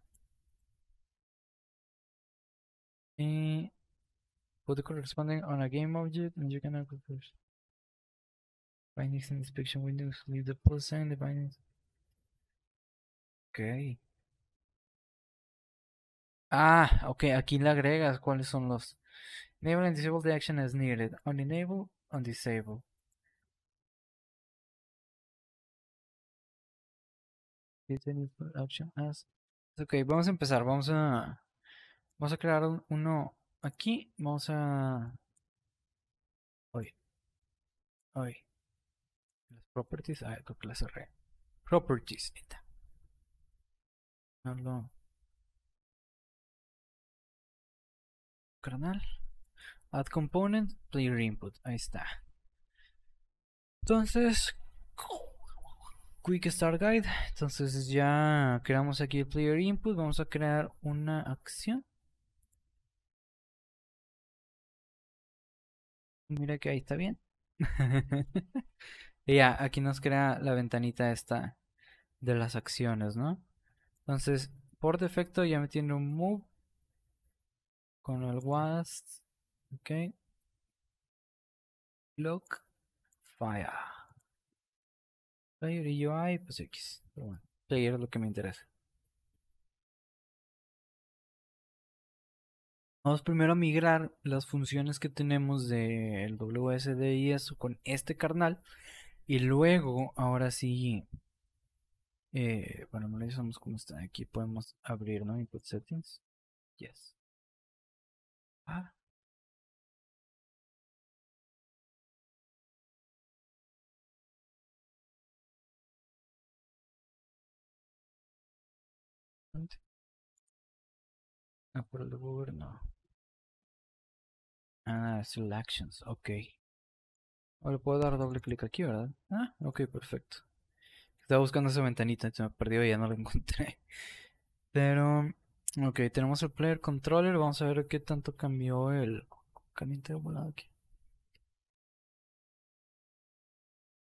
and put the corresponding on a game object and you can access bindings and inspection windows leave the plus sign the bindings okay ah ok aquí le agregas cuáles son los enable and disable the action as needed on enable on disable Pues, ok, vamos a empezar. Vamos a, vamos a crear uno aquí. Vamos a... Hoy. Hoy. Las properties. Ah, creo que las Properties. está. No Add component, player input. Ahí está. Entonces, Quick Start Guide. Entonces ya creamos aquí el player input. Vamos a crear una acción. Mira que ahí está bien. <laughs> y ya, aquí nos crea la ventanita esta de las acciones, ¿no? Entonces, por defecto ya me tiene un move con el was. Ok. Look. Fire. Player y yo, ay, pues X. Pero bueno, player es lo que me interesa. Vamos primero a migrar las funciones que tenemos del WSD y eso con este carnal. Y luego, ahora sí. Eh, bueno, analizamos cómo está. Aquí podemos abrir, ¿no? Input settings. Yes. Ah, Ah, por de Google, no. Ah, selections, ok. O le puedo dar doble clic aquí, ¿verdad? Ah, ok, perfecto. Estaba buscando esa ventanita, se me perdió y ya no la <laughs> encontré. Pero, ok, tenemos el player controller. Vamos a ver qué tanto cambió el caliente de volado aquí.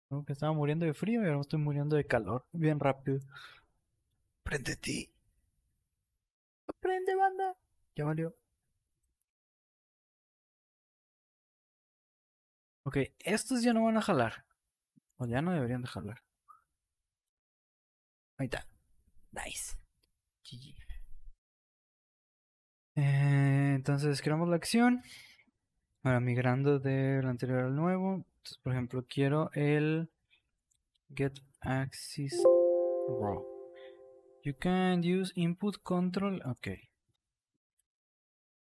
Creo que estaba muriendo de frío y ahora estoy muriendo de calor. Bien rápido. Prende ti. Aprende, banda. Ya valió. Ok, estos ya no van a jalar. O ya no deberían de jalar. Ahí está. Nice. GG. Eh, entonces creamos la acción. Ahora migrando del anterior al nuevo. Entonces, por ejemplo, quiero el get axis You can use input control. Okay.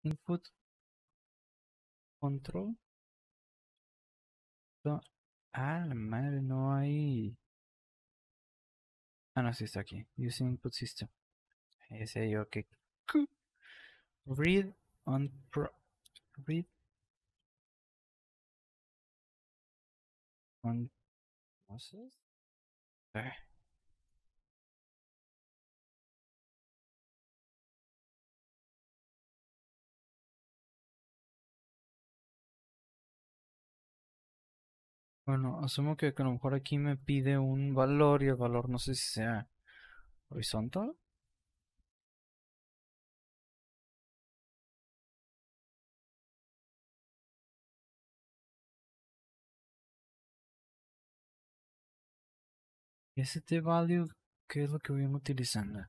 Input control. No. Ah, la madre, no hay. Ah, no, sí está aquí. Using input system. Ese yo que. Read on pro. Read on process. Okay. Ah. Bueno, asumo que, a lo mejor aquí me pide un valor y el valor no sé si sea horizontal. ¿Y value qué es lo que voy a utilizando?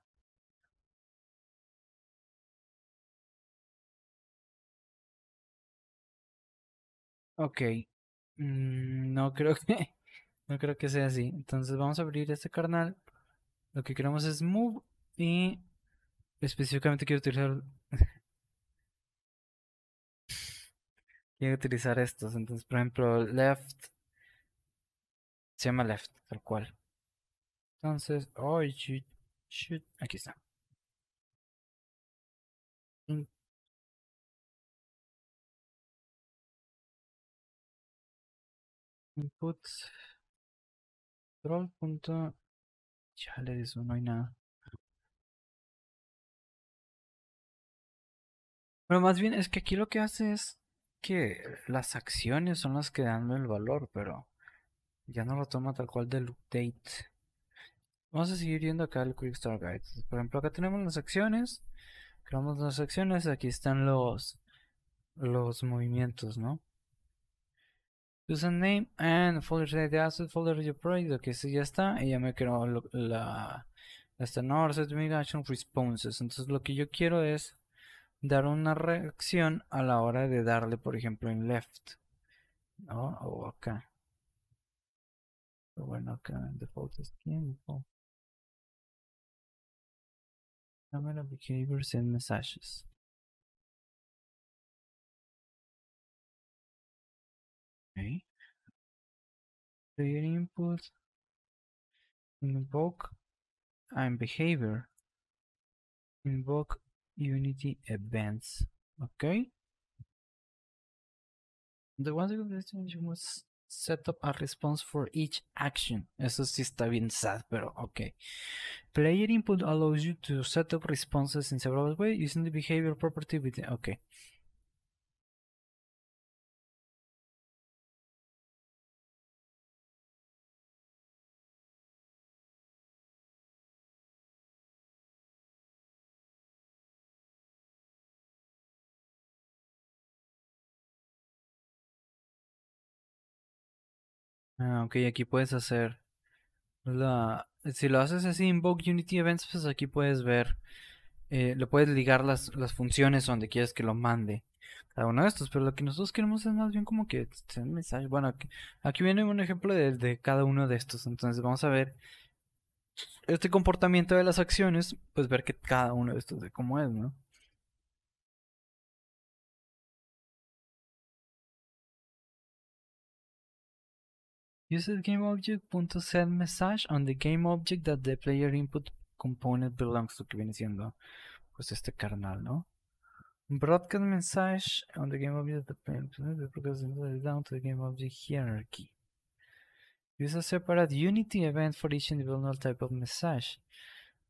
Ok, Mm, no creo que <laughs> no creo que sea así. Entonces vamos a abrir este carnal. Lo que queremos es move y específicamente quiero utilizar <laughs> quiero utilizar estos. Entonces, por ejemplo, left se llama left, tal cual. Entonces, oh, shoot, shoot. aquí está. Input. Control. Punto. le eso no hay nada. pero más bien es que aquí lo que hace es que las acciones son las que dan el valor, pero ya no lo toma tal cual del update. Vamos a seguir viendo acá el Quick Start Guide. Por ejemplo, acá tenemos las acciones. Creamos las acciones. Aquí están los, los movimientos, ¿no? Pues, name and folder de asset folder your project ok eso ya está y ya me creó la Esta no action responses entonces lo que yo quiero es dar una reacción a la hora de darle por ejemplo en left ¿no? o acá pero bueno acá en default es tiempo camera behaviors and messages Player input, invoke, and behavior. Invoke Unity events. Okay. The one thing that you must set up a response for each action. Eso sí está bien sad, pero ok. Player input allows you to set up responses in several ways using the behavior property with the, okay. Ah, ok, aquí puedes hacer la... Si lo haces así, invoke Unity Events, pues aquí puedes ver, eh, le puedes ligar las, las funciones donde quieres que lo mande cada uno de estos, pero lo que nosotros queremos es más bien como que un mensaje. Bueno, aquí, viene un ejemplo de, de, cada uno de estos, entonces vamos a ver este comportamiento de las acciones, pues ver que cada uno de estos de cómo es, ¿no? Use the GameObject.setMessage on the Object that the player input component belongs to, que viene siendo pues este carnal, ¿no? Broadcast message on the GameObject that the player is down to the object hierarchy. Use a separate Unity event for each individual type of message.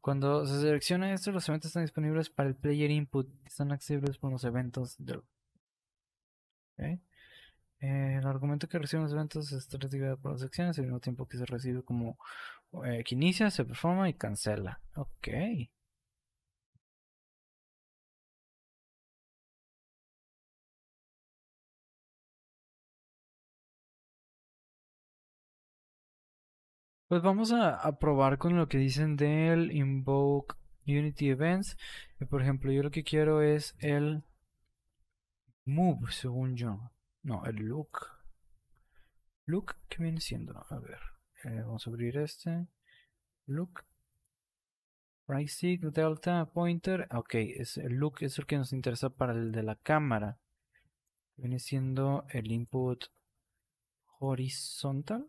Cuando se selecciona esto, los eventos están disponibles para el player input. Están accesibles por los eventos del el argumento que reciben los eventos es de por las acciones al mismo tiempo que se recibe como eh, que inicia, se performa y cancela. Ok. Pues vamos a, a, probar con lo que dicen del invoke Unity Events. Eh, por ejemplo, yo lo que quiero es el move, según yo. No, el look. Look, ¿qué viene siendo? A ver, eh, vamos a abrir este. Look. Right delta, pointer. Ah, ok, es, el look es el que nos interesa para el de la cámara. Viene siendo el input horizontal.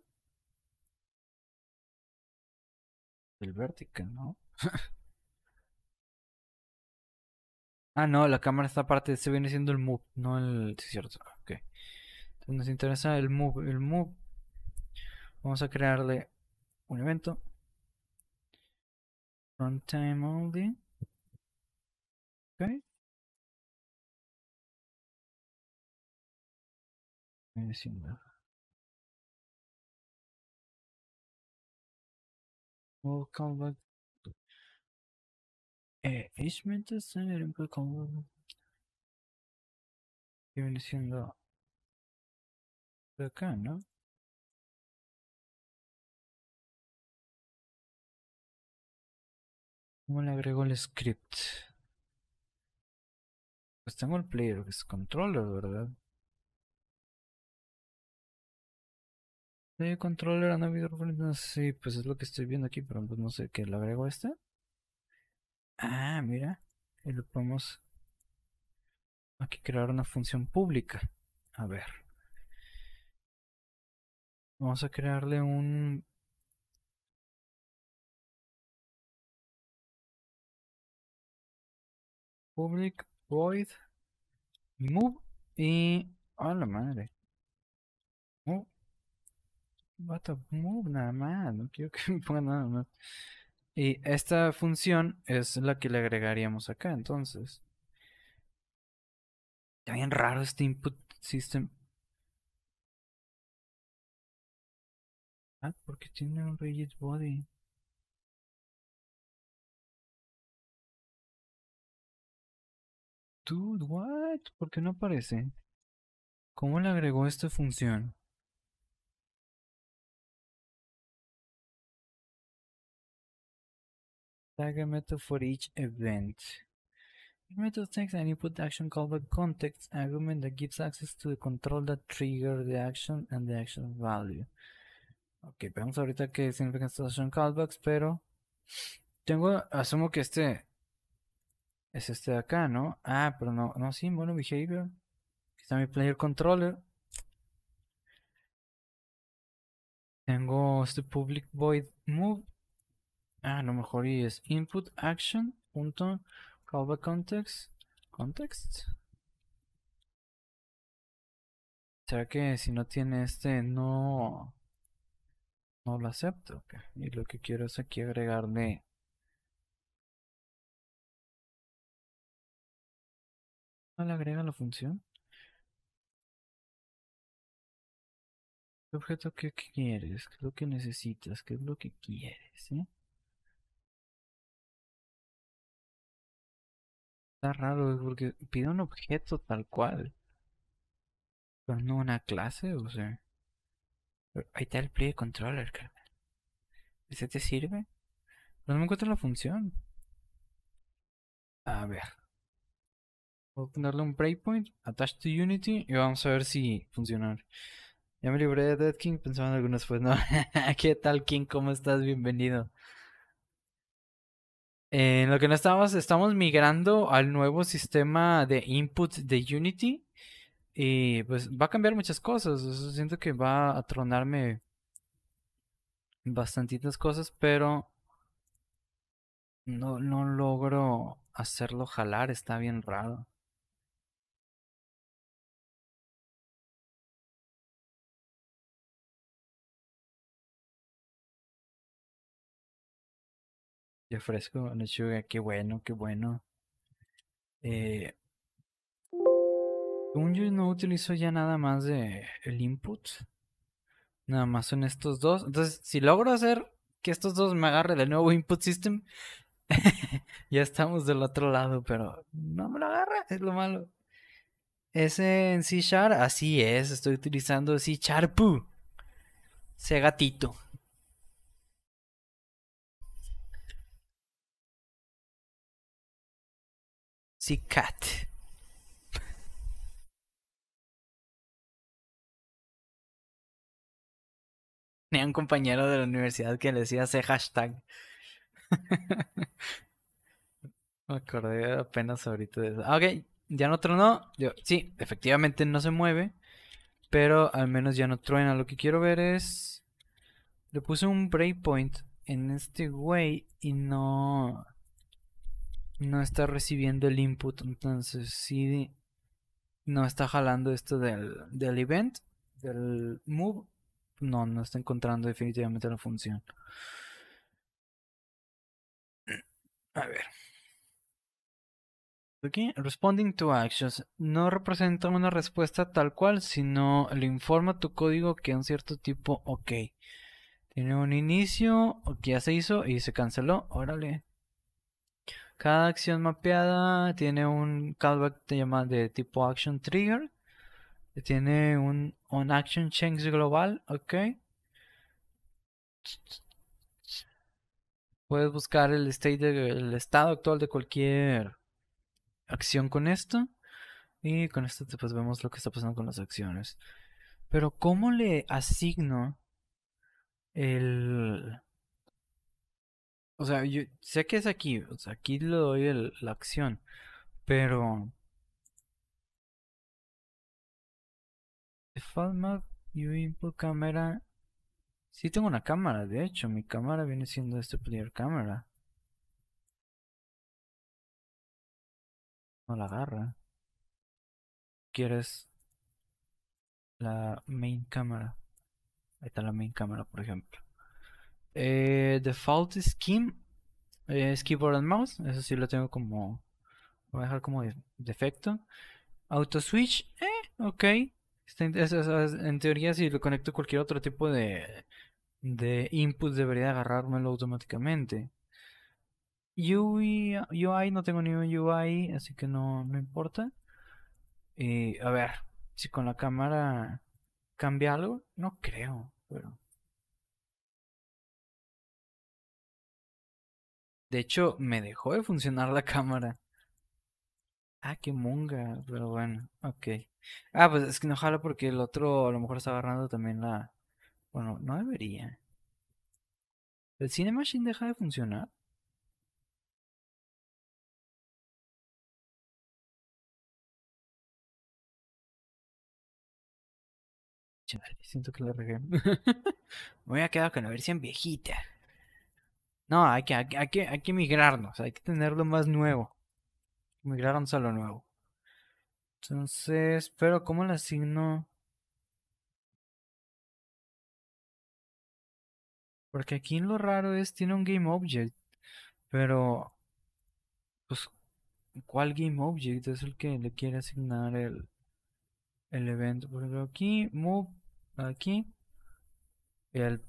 El vertical, ¿no? <laughs> ah, no, la cámara está parte, se viene siendo el move, no el. Sí, cierto. Entonces nos interesa el move. El move. Vamos a crearle un evento. Runtime only. Ok. siendo Move back Eh, es method send input back Y viene siendo de acá, ¿no? ¿Cómo le agrego el script? Pues tengo el player, que es controller, ¿verdad? De controller a sí, pues es lo que estoy viendo aquí, pero pues no sé qué, ¿le agrego este? Ah, mira, y lo podemos aquí crear una función pública. A ver. Vamos a crearle un public void move y a la madre move what a move nada más no quiero que <laughs> me ponga nada más y esta función es la que le agregaríamos acá entonces está bien raro este input system Ah, porque tiene un rigid body. Dude, what? ¿Por no aparece? ¿Cómo le agregó esta función? Tag a method for each event. method takes an input action callback context argument that gives access to the control that trigger the action and the action value. Ok, veamos ahorita qué significan estos callbacks, pero tengo, asumo que este es este de acá, ¿no? Ah, pero no, no, sí, bueno, behavior. Aquí está mi player controller. Tengo este public void move. Ah, lo mejor y es input action punto callback context. Context. ¿Será que si no tiene este no no lo acepto. Y lo que quiero es aquí agregarle ¿No le agrega la función? objeto que quieres? ¿Qué es lo que necesitas? ¿Qué es lo que quieres? Eh? Está raro porque pide un objeto tal cual. Pero no una clase, o sea. Ahí está el play controller, Carmen. ¿Ese te sirve? Pues no me encuentro la función. A ver. Voy a ponerle un breakpoint, attach to Unity, y vamos a ver si funciona. Ya me libré de Dead King, pensaba en algunos, pues no. <laughs> ¿Qué tal, King? ¿Cómo estás? Bienvenido. En lo que no estábamos, estamos migrando al nuevo sistema de input de Unity. Y pues va a cambiar muchas cosas. Eso siento que va a tronarme bastantitas cosas, pero no, no logro hacerlo jalar. Está bien raro. fresco, no lechuga, qué bueno, qué bueno. Eh, según yo no utilizo ya nada más de el input. Nada más son estos dos. Entonces, si logro hacer que estos dos me agarre del nuevo input system, <laughs> ya estamos del otro lado, pero no me lo agarra, es lo malo. Ese en C Sharp, así es, estoy utilizando C Sharp. Ese gatito. C Cat. Tenía un compañero de la universidad que le decía ese hashtag. <laughs> Me acordé apenas ahorita de eso. Ah, ok, ya no tronó. sí, efectivamente no se mueve. Pero al menos ya no truena. Lo que quiero ver es. Le puse un breakpoint en este güey y no. No está recibiendo el input. Entonces sí. No está jalando esto del, del event. Del move no, no está encontrando definitivamente la función. A ver. Aquí, responding to actions no representa una respuesta tal cual, sino le informa tu código que un cierto tipo OK. Tiene un inicio que ya se hizo y se canceló. Órale. Cada acción mapeada tiene un callback llama de tipo action trigger tiene un on action change global, ok. Puedes buscar el state estado actual de cualquier acción con esto. Y con esto pues vemos lo que está pasando con las acciones. Pero ¿cómo le asigno el... O sea, yo sé que es aquí, o sea, aquí le doy la acción, pero Default New Input Camera. Sí tengo una cámara, de hecho, mi cámara viene siendo este player Camera No la agarra. ¿Quieres la main cámara? Ahí está la main cámara, por ejemplo. Eh, default Scheme eh, es Keyboard and Mouse. Eso sí lo tengo como. Voy a dejar como defecto. Auto Switch, eh, ok en teoría, si lo conecto a cualquier otro tipo de, de input, debería agarrármelo automáticamente. UI, no tengo ni un UI, así que no, no importa. Y a ver, si con la cámara cambia algo, no creo, pero. De hecho, me dejó de funcionar la <laughs> cámara. Ah, qué monga, pero bueno, ok. Ah, pues es que no jalo porque el otro a lo mejor está agarrando también la... Bueno, no debería. ¿El Cine Machine deja de funcionar? Chale, siento que la regué. <laughs> Me a quedar con la versión viejita. No, hay que, hay, que, hay que migrarnos, hay que tenerlo más nuevo migraron a lo nuevo. Entonces, pero ¿cómo le asigno? Porque aquí lo raro es, tiene un game object, pero, pues, ¿cuál game object es el que le quiere asignar el, el evento? Por ejemplo, aquí, move, aquí, el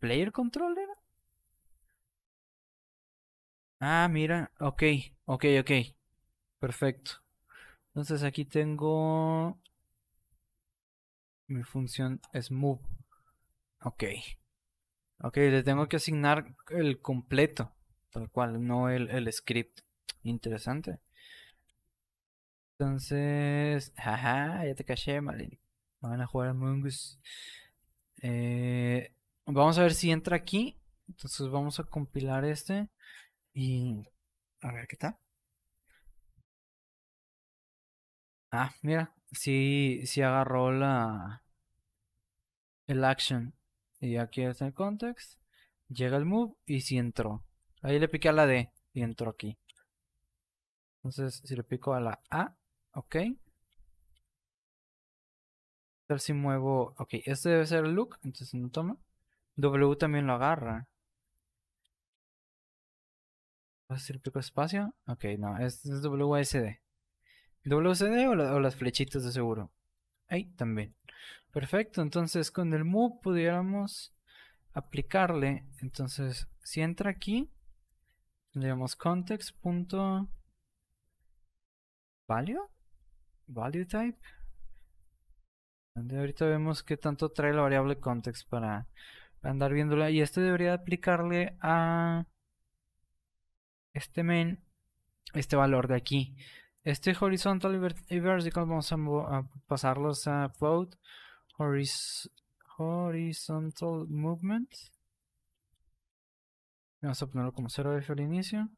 player controller. Ah, mira, ok, ok, ok. Perfecto. Entonces aquí tengo mi función es move. Ok. Ok, le tengo que asignar el completo, tal cual, no el, script. Interesante. Entonces, jaja, ya te caché, Malin. Van a jugar a eh, vamos a ver si entra aquí. Entonces vamos a compilar este. Y a ver qué tal. Ah, mira, si sí agarró la el action. Y aquí está el context. Llega el move y si entró. Ahí le piqué a la D y entró aquí. Entonces, si le pico a la A, ok. ver si muevo. Ok, este debe ser el look, entonces no toma. W también lo agarra. Si le pico espacio, ok, no, es, es WSD. WCD o, las flechitas de seguro. Ahí también. Perfecto, entonces con el move pudiéramos aplicarle. Entonces, si entra aquí, le damos context. Value, value type. Donde ahorita vemos que tanto trae la variable context para, andar viéndola. Y esto debería aplicarle a este men este valor de aquí. Este horizontal y vertical vamos a, pasarlos a float, horizontal movement. Vamos a ponerlo como 0 al inicio.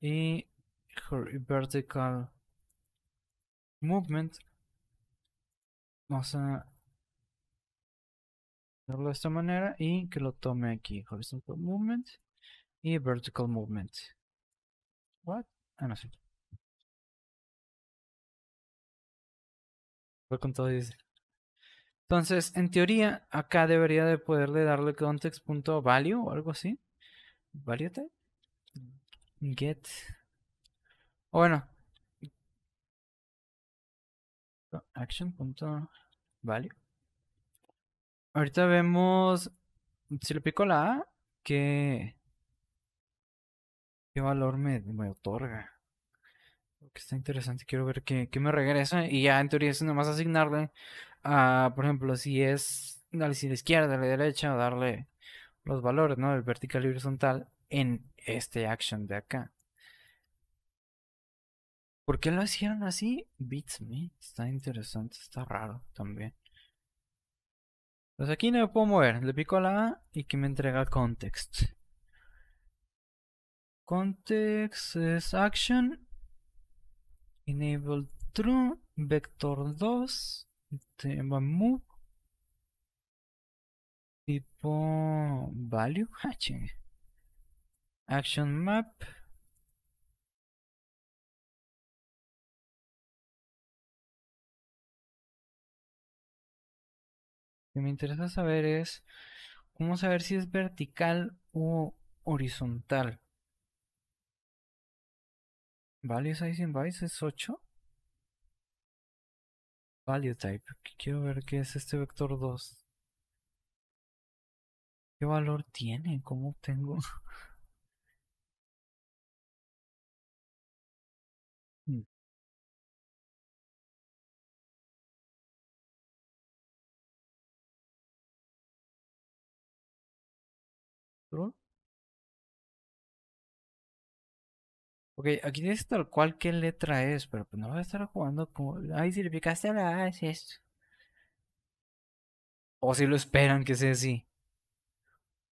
Y vertical movement. Vamos a hacerlo de esta manera y que lo tome aquí. Horizontal movement y vertical movement. What? Ah, no con todo dice. Entonces, en teoría, acá debería de poderle darle context.value o algo así. Valiate Get. O bueno. Action.value. Ahorita vemos, si le pico la A, Que qué valor me, me otorga que está interesante, quiero ver que me regresa. Y ya en teoría es nomás asignarle, a, por ejemplo, si es darle si la izquierda, la derecha, o darle los valores, ¿no? El vertical y horizontal en este action de acá. ¿Por qué lo hicieron así? Beats me. Está interesante, está raro también. Pues aquí no me puedo mover. Le pico a la A y que me entrega context. Context es action enable true vector2 tema este, move tipo value hatching <laughs> ah, action map Lo que me interesa saber es cómo saber si es vertical o horizontal. Value size es 8. Value type. Quiero ver qué es este vector 2. ¿Qué valor tiene? ¿Cómo obtengo? <laughs> Ok, aquí dice tal cual qué letra es, pero pues no voy a estar jugando como. Ay, si le picaste a la A, es esto. O si lo esperan que sea así.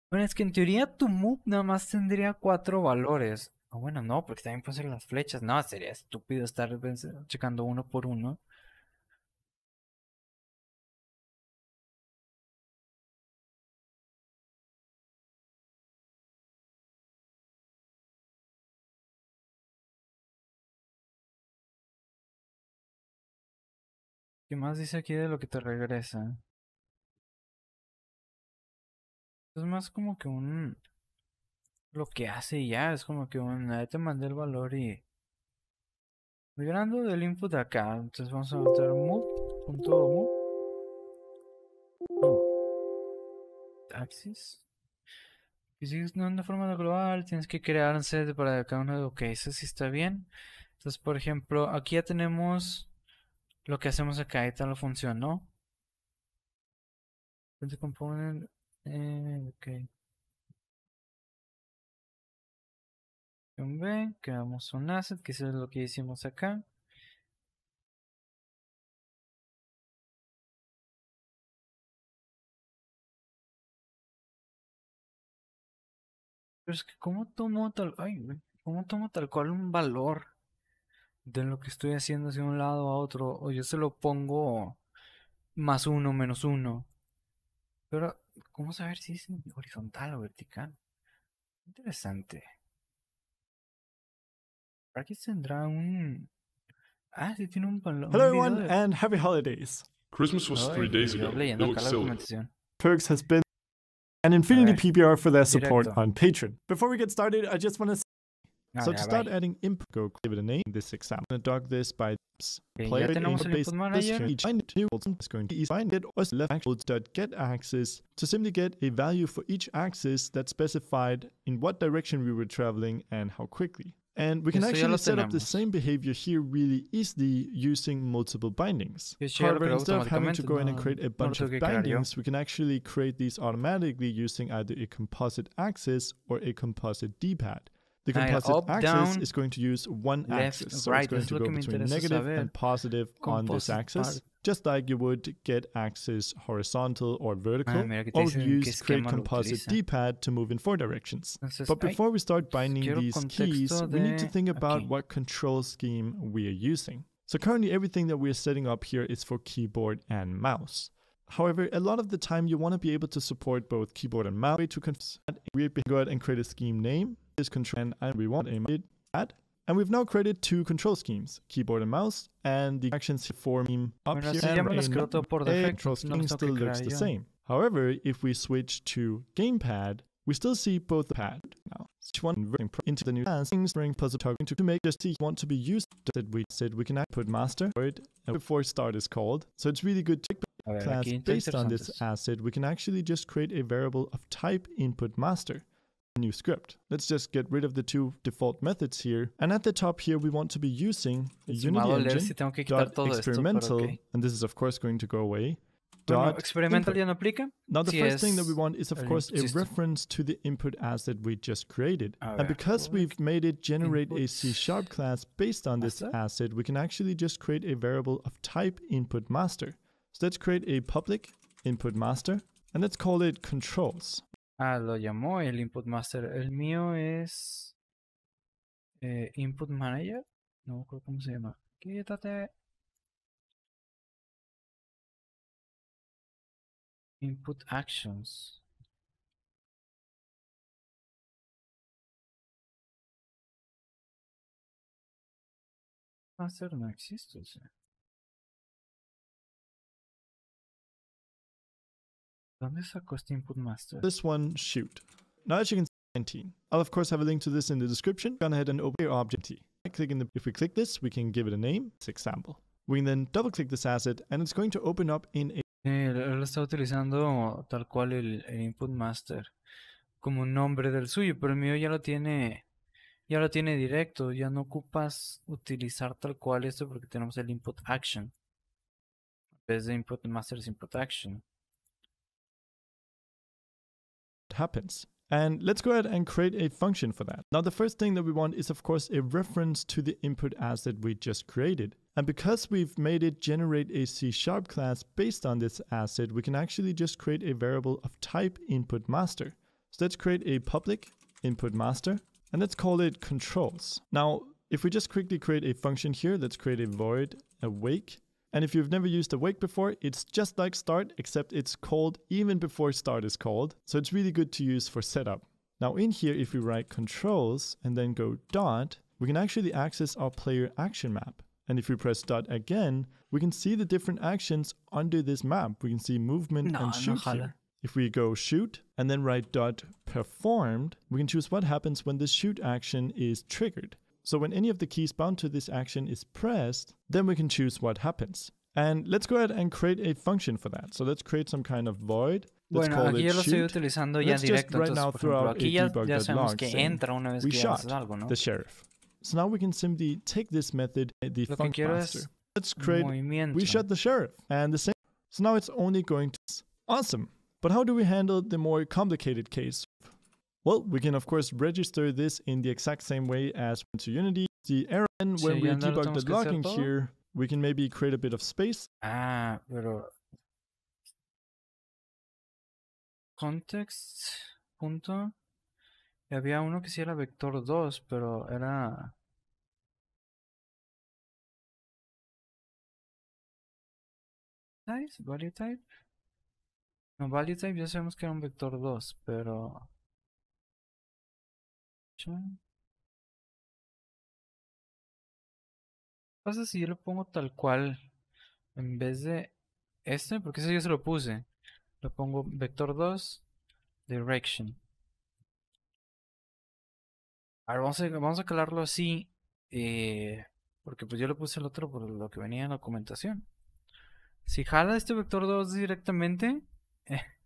Bueno, es que en teoría tu move nada más tendría cuatro valores. Ah, bueno, no, porque también pueden ser las flechas. No, sería estúpido estar checando uno por uno. ¿Qué más dice aquí de lo que te regresa? Es más como que un... Lo que hace ya, es como que un... Ahí te mandé el valor y... Migrando del input acá, entonces vamos a meter mood.mood taxis Axis. Y si no es una forma global, tienes que crear un set para cada uno de... los eso Si está bien. Entonces, por ejemplo, aquí ya tenemos lo que hacemos acá, está, no funcionó. Component, eh, ok. B, creamos un asset, que es lo que hicimos acá. Pero es que, ¿cómo tomo tal, ay, ¿cómo tomo tal cual un valor? de lo que estoy haciendo de un lado a otro, o yo se lo pongo más uno, menos uno. Pero, ¿cómo saber si es horizontal o vertical? Interesante. Aquí tendrá un. Ah, sí, tiene un Hello, everyone, and happy holidays. Christmas was three days ago. No accelerate. Perks has been an infinity right. PBR for their support on Patreon. Before we get started, I just want to Ja, ah, so to start wij... adding input, go give it a name in this example, and dog this by this player input base. This change, find It's going to find it or left actuals dot get axis to simply get a value for each axis that specified in what direction we were traveling and how quickly. And we can yes, actually set up the same behavior here really easily using multiple bindings. Yes, However, instead of having to go in and create a bunch of bindings, we can actually create these automatically using either a composite axis or a composite d-pad. The composite up, axis down, is going to use one left, axis, so right. it's going to go between negative and positive on this axis, just like you would get axis horizontal or vertical, ah, or use Create Composite D-pad to move in four directions. But before we start binding these keys, we need to think about what control scheme we are using. So currently everything that we're setting up here is for keyboard and mouse. However, a lot of the time you want to be able to support both keyboard and mouse We're going to go ahead and create a scheme name is control and we want a add. And we've now created two control schemes, keyboard and mouse, and the actions for meme up bueno, here and a, por a control scheme still looks the same. However, if we switch to gamepad, we still see both the pad now. which one converting into the new things bring plus a to, to make just see want to be used. That we said we can put master word before start is called. So it's really good to class based on this asset, we can actually just create a variable of type input master new script. Let's just get rid of the two default methods here. And at the top here, we want to be using Unity Engine si dot experimental, esto, okay. and this is of course going to go away. experimental ya no aplica. Now the si first thing that we want is of course a reference to the input asset we just created. and because we've made it generate input. a C sharp class based on master. this asset, we can actually just create a variable of type input master. So let's create a public input master and let's call it controls. Ah, lo llamó el Input Master. El mío es eh, Input Manager. No acuerdo cómo se llama. Quítate. Input Actions. Master no existe. sea. input master? This one, shoot. Now that you can see 19. I'll of course have a link to this in the description. Go ahead and open your object T. The, if we click this, we can give it a name, it's example. We can then double click this asset and it's going to open up in a... Él, él está utilizando tal cual el, el, input master como un nombre del suyo, pero el mío ya lo tiene ya lo tiene directo, ya no ocupas utilizar tal cual esto porque tenemos el input action. En vez de input master es input action happens. And let's go ahead and create a function for that. Now, the first thing that we want is, of course, a reference to the input asset we just created. And because we've made it generate a C sharp class based on this asset, we can actually just create a variable of type input master. So let's create a public input master and let's call it controls. Now, if we just quickly create a function here, let's create a void awake and if you've never used awake before, it's just like start, except it's called even before start is called. So it's really good to use for setup. Now in here, if we write controls and then go dot, we can actually access our player action map. And if we press dot again, we can see the different actions under this map. We can see movement no, and shoot no here. If we go shoot and then write dot performed, we can choose what happens when this shoot action is triggered. So when any of the keys bound to this action is pressed, then we can choose what happens. And let's go ahead and create a function for that. So let's create some kind of void. Let's bueno, call aquí it yo lo estoy utilizando ya directo. Right Entonces, por ejemplo, aquí ya, ya sabemos que entra una vez que haces algo, ¿no? The sheriff. So now we can simply take this method, uh, the lo funk master. Let's create movimiento. we shut the sheriff. And the same. So now it's only going to awesome. But how do we handle the more complicated case well, we can of course register this in the exact same way as to Unity. The error, and when we debug the logging here, we can maybe create a bit of space. Ah, pero... Context, punto. Y había uno que sí era vector 2, pero era... Value type. No, value type ya sabemos que era un vector 2, pero... ¿Qué Pasa si yo lo pongo tal cual en vez de este, porque ese yo se lo puse. Lo pongo vector 2, direction. Ahora vamos a, vamos a calarlo así, eh, porque pues yo lo puse el otro por lo que venía en la documentación. Si jala este vector 2 directamente, <laughs>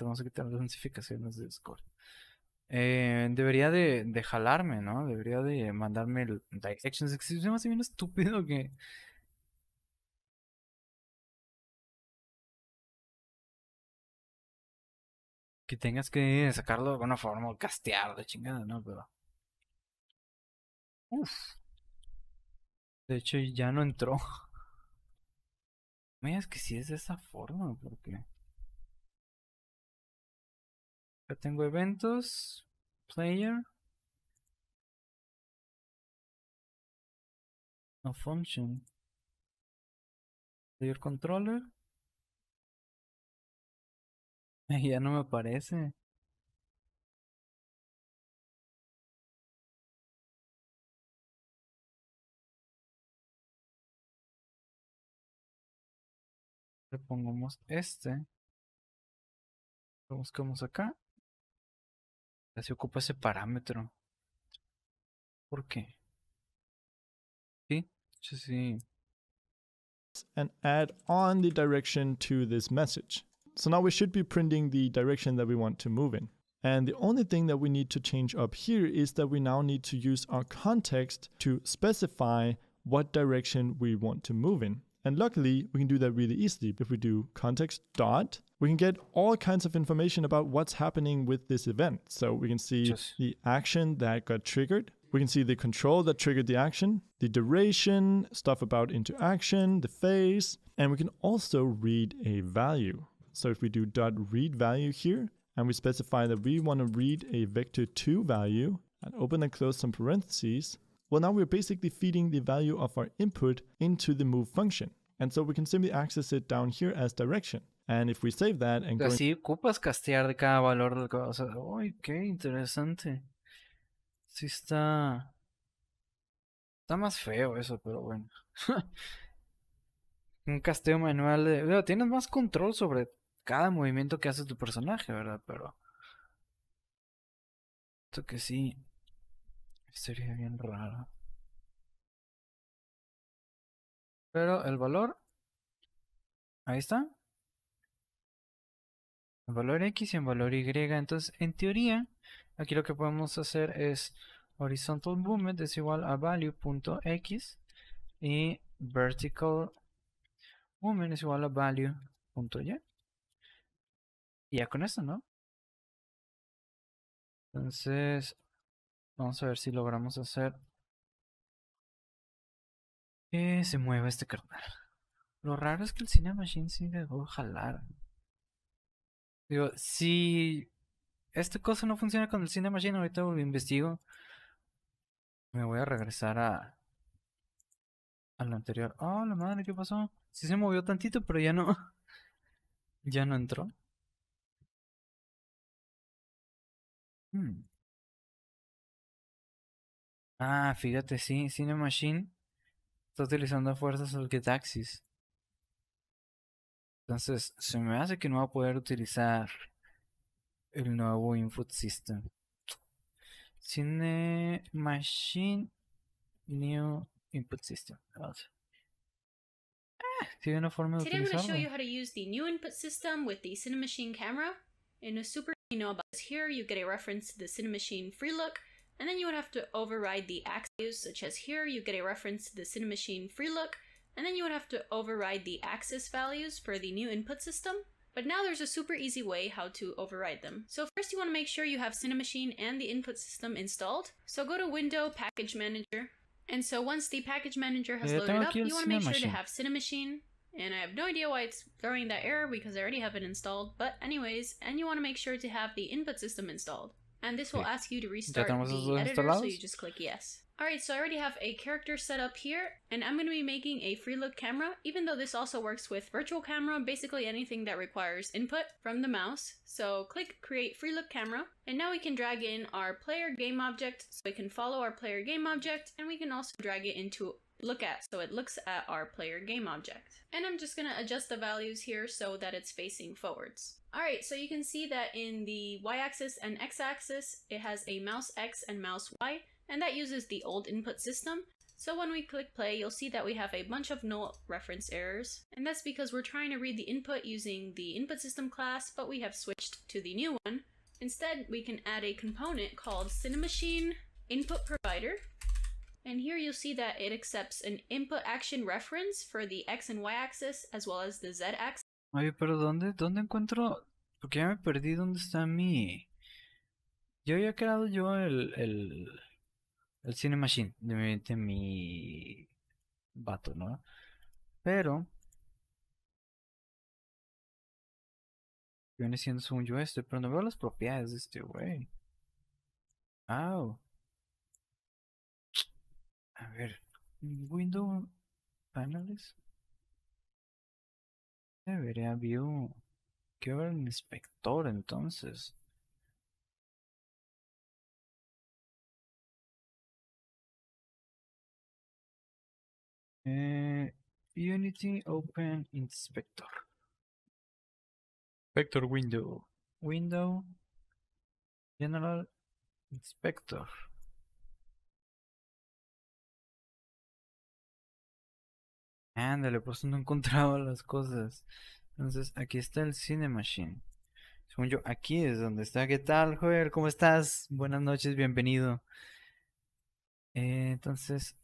vamos a quitar las notificaciones de Discord. Eh, debería de, jalarme, ¿no? Debería de mandarme el directions. Es más bien estúpido que. Que tengas que sacarlo de alguna forma o castear de chingada, ¿no? Pero. De hecho, ya no entró. <laughs> Me es que si es de esa forma, porque tengo eventos, player. No function. Player controller. <laughs> Ya no me aparece. Le pongamos este. Lo buscamos acá. se ocupa ese parámetro. ¿Por qué? Sí, sí, sí. And add on the direction to this message. So now we should be printing the direction that we want to move in. And the only thing that we need to change up here is that we now need to use our context to specify what direction we want to move in. And luckily, we can do that really easily if we do context dot we can get all kinds of information about what's happening with this event. So we can see Just. the action that got triggered. We can see the control that triggered the action, the duration, stuff about interaction, the phase, and we can also read a value. So if we do dot read value here, and we specify that we want to read a vector2 value, and open and close some parentheses, well now we're basically feeding the value of our input into the move function. And so we can simply access it down here as direction. And if we save that and Así ocupas castear de cada valor del o uy, qué interesante. Sí está está más feo eso, pero bueno. <laughs> Un casteo manual de, tienes más control sobre cada movimiento que hace tu personaje, ¿verdad? Pero esto que sí sería bien raro. Pero el valor ahí está valor X y en valor Y. Entonces, en teoría, aquí lo que podemos hacer es horizontal movement es igual a value.x y vertical movement es igual a value.y. Y ya con eso, ¿no? Entonces, vamos a ver si logramos hacer que se mueva este carnal. Lo raro es que el cinema Machine sigue dejó jalar. Digo, si esta cosa no funciona con el Cine Machine, ahorita lo investigo. Me voy a regresar a. al lo anterior. Oh, la madre, ¿qué pasó? Sí se movió tantito, pero ya no. <laughs> Ya no entró. Hmm. Ah, fíjate, sí, Cine Machine está utilizando fuerzas al que taxis. Entonces, se me hace que no va a poder utilizar el nuevo input system. Cine Machine New Input System. Ah, una forma de Today I'm going to show you how to use the new input system with the Cinemachine camera. In a super you know about this here, you get a reference to the Cinemachine free look, and then you would have to override the axes, such as here, you get a reference to the Cinemachine free look, and then you would have to override the axis values for the new input system. But now there's a super easy way how to override them. So first you want to make sure you have Cinemachine and the input system installed. So go to Window, Package Manager. And so once the Package Manager has loaded up, you want to make sure to have Cinemachine. And I have no idea why it's throwing that error because I already have it installed. But anyways, and you want to make sure to have the input system installed. And this will ask you to restart the editor, so you just click yes. Alright, so I already have a character set up here, and I'm going to be making a free look camera, even though this also works with virtual camera, basically anything that requires input from the mouse. So click create free look camera, and now we can drag in our player game object, so we can follow our player game object, and we can also drag it into look at, so it looks at our player game object. And I'm just going to adjust the values here so that it's facing forwards. Alright, so you can see that in the y-axis and x-axis, it has a mouse x and mouse y, and that uses the old input system. So when we click play, you'll see that we have a bunch of null reference errors, and that's because we're trying to read the input using the input system class, but we have switched to the new one. Instead, we can add a component called Cinemachine input provider. And here you'll see that it accepts an input action reference for the x and y axis as well as the z axis. Oye, pero ¿dónde, dónde encuentro? Porque ya me perdí dónde está mi... Yo había creado yo el, el, el Cine Machine, de mi, vato, ¿no? Pero viene siendo un yo este, pero no veo las propiedades de este güey. Ah. A ver, Window Panels. Debería view. Que ver el inspector entonces. Eh, Unity Open Inspector. Inspector Window. Window General Inspector. Ándale, pues no encontraba las cosas. Entonces, aquí está el Cine Machine. Según yo, aquí es donde está. ¿Qué tal, Joder, ¿Cómo estás? Buenas noches, bienvenido. Eh, entonces,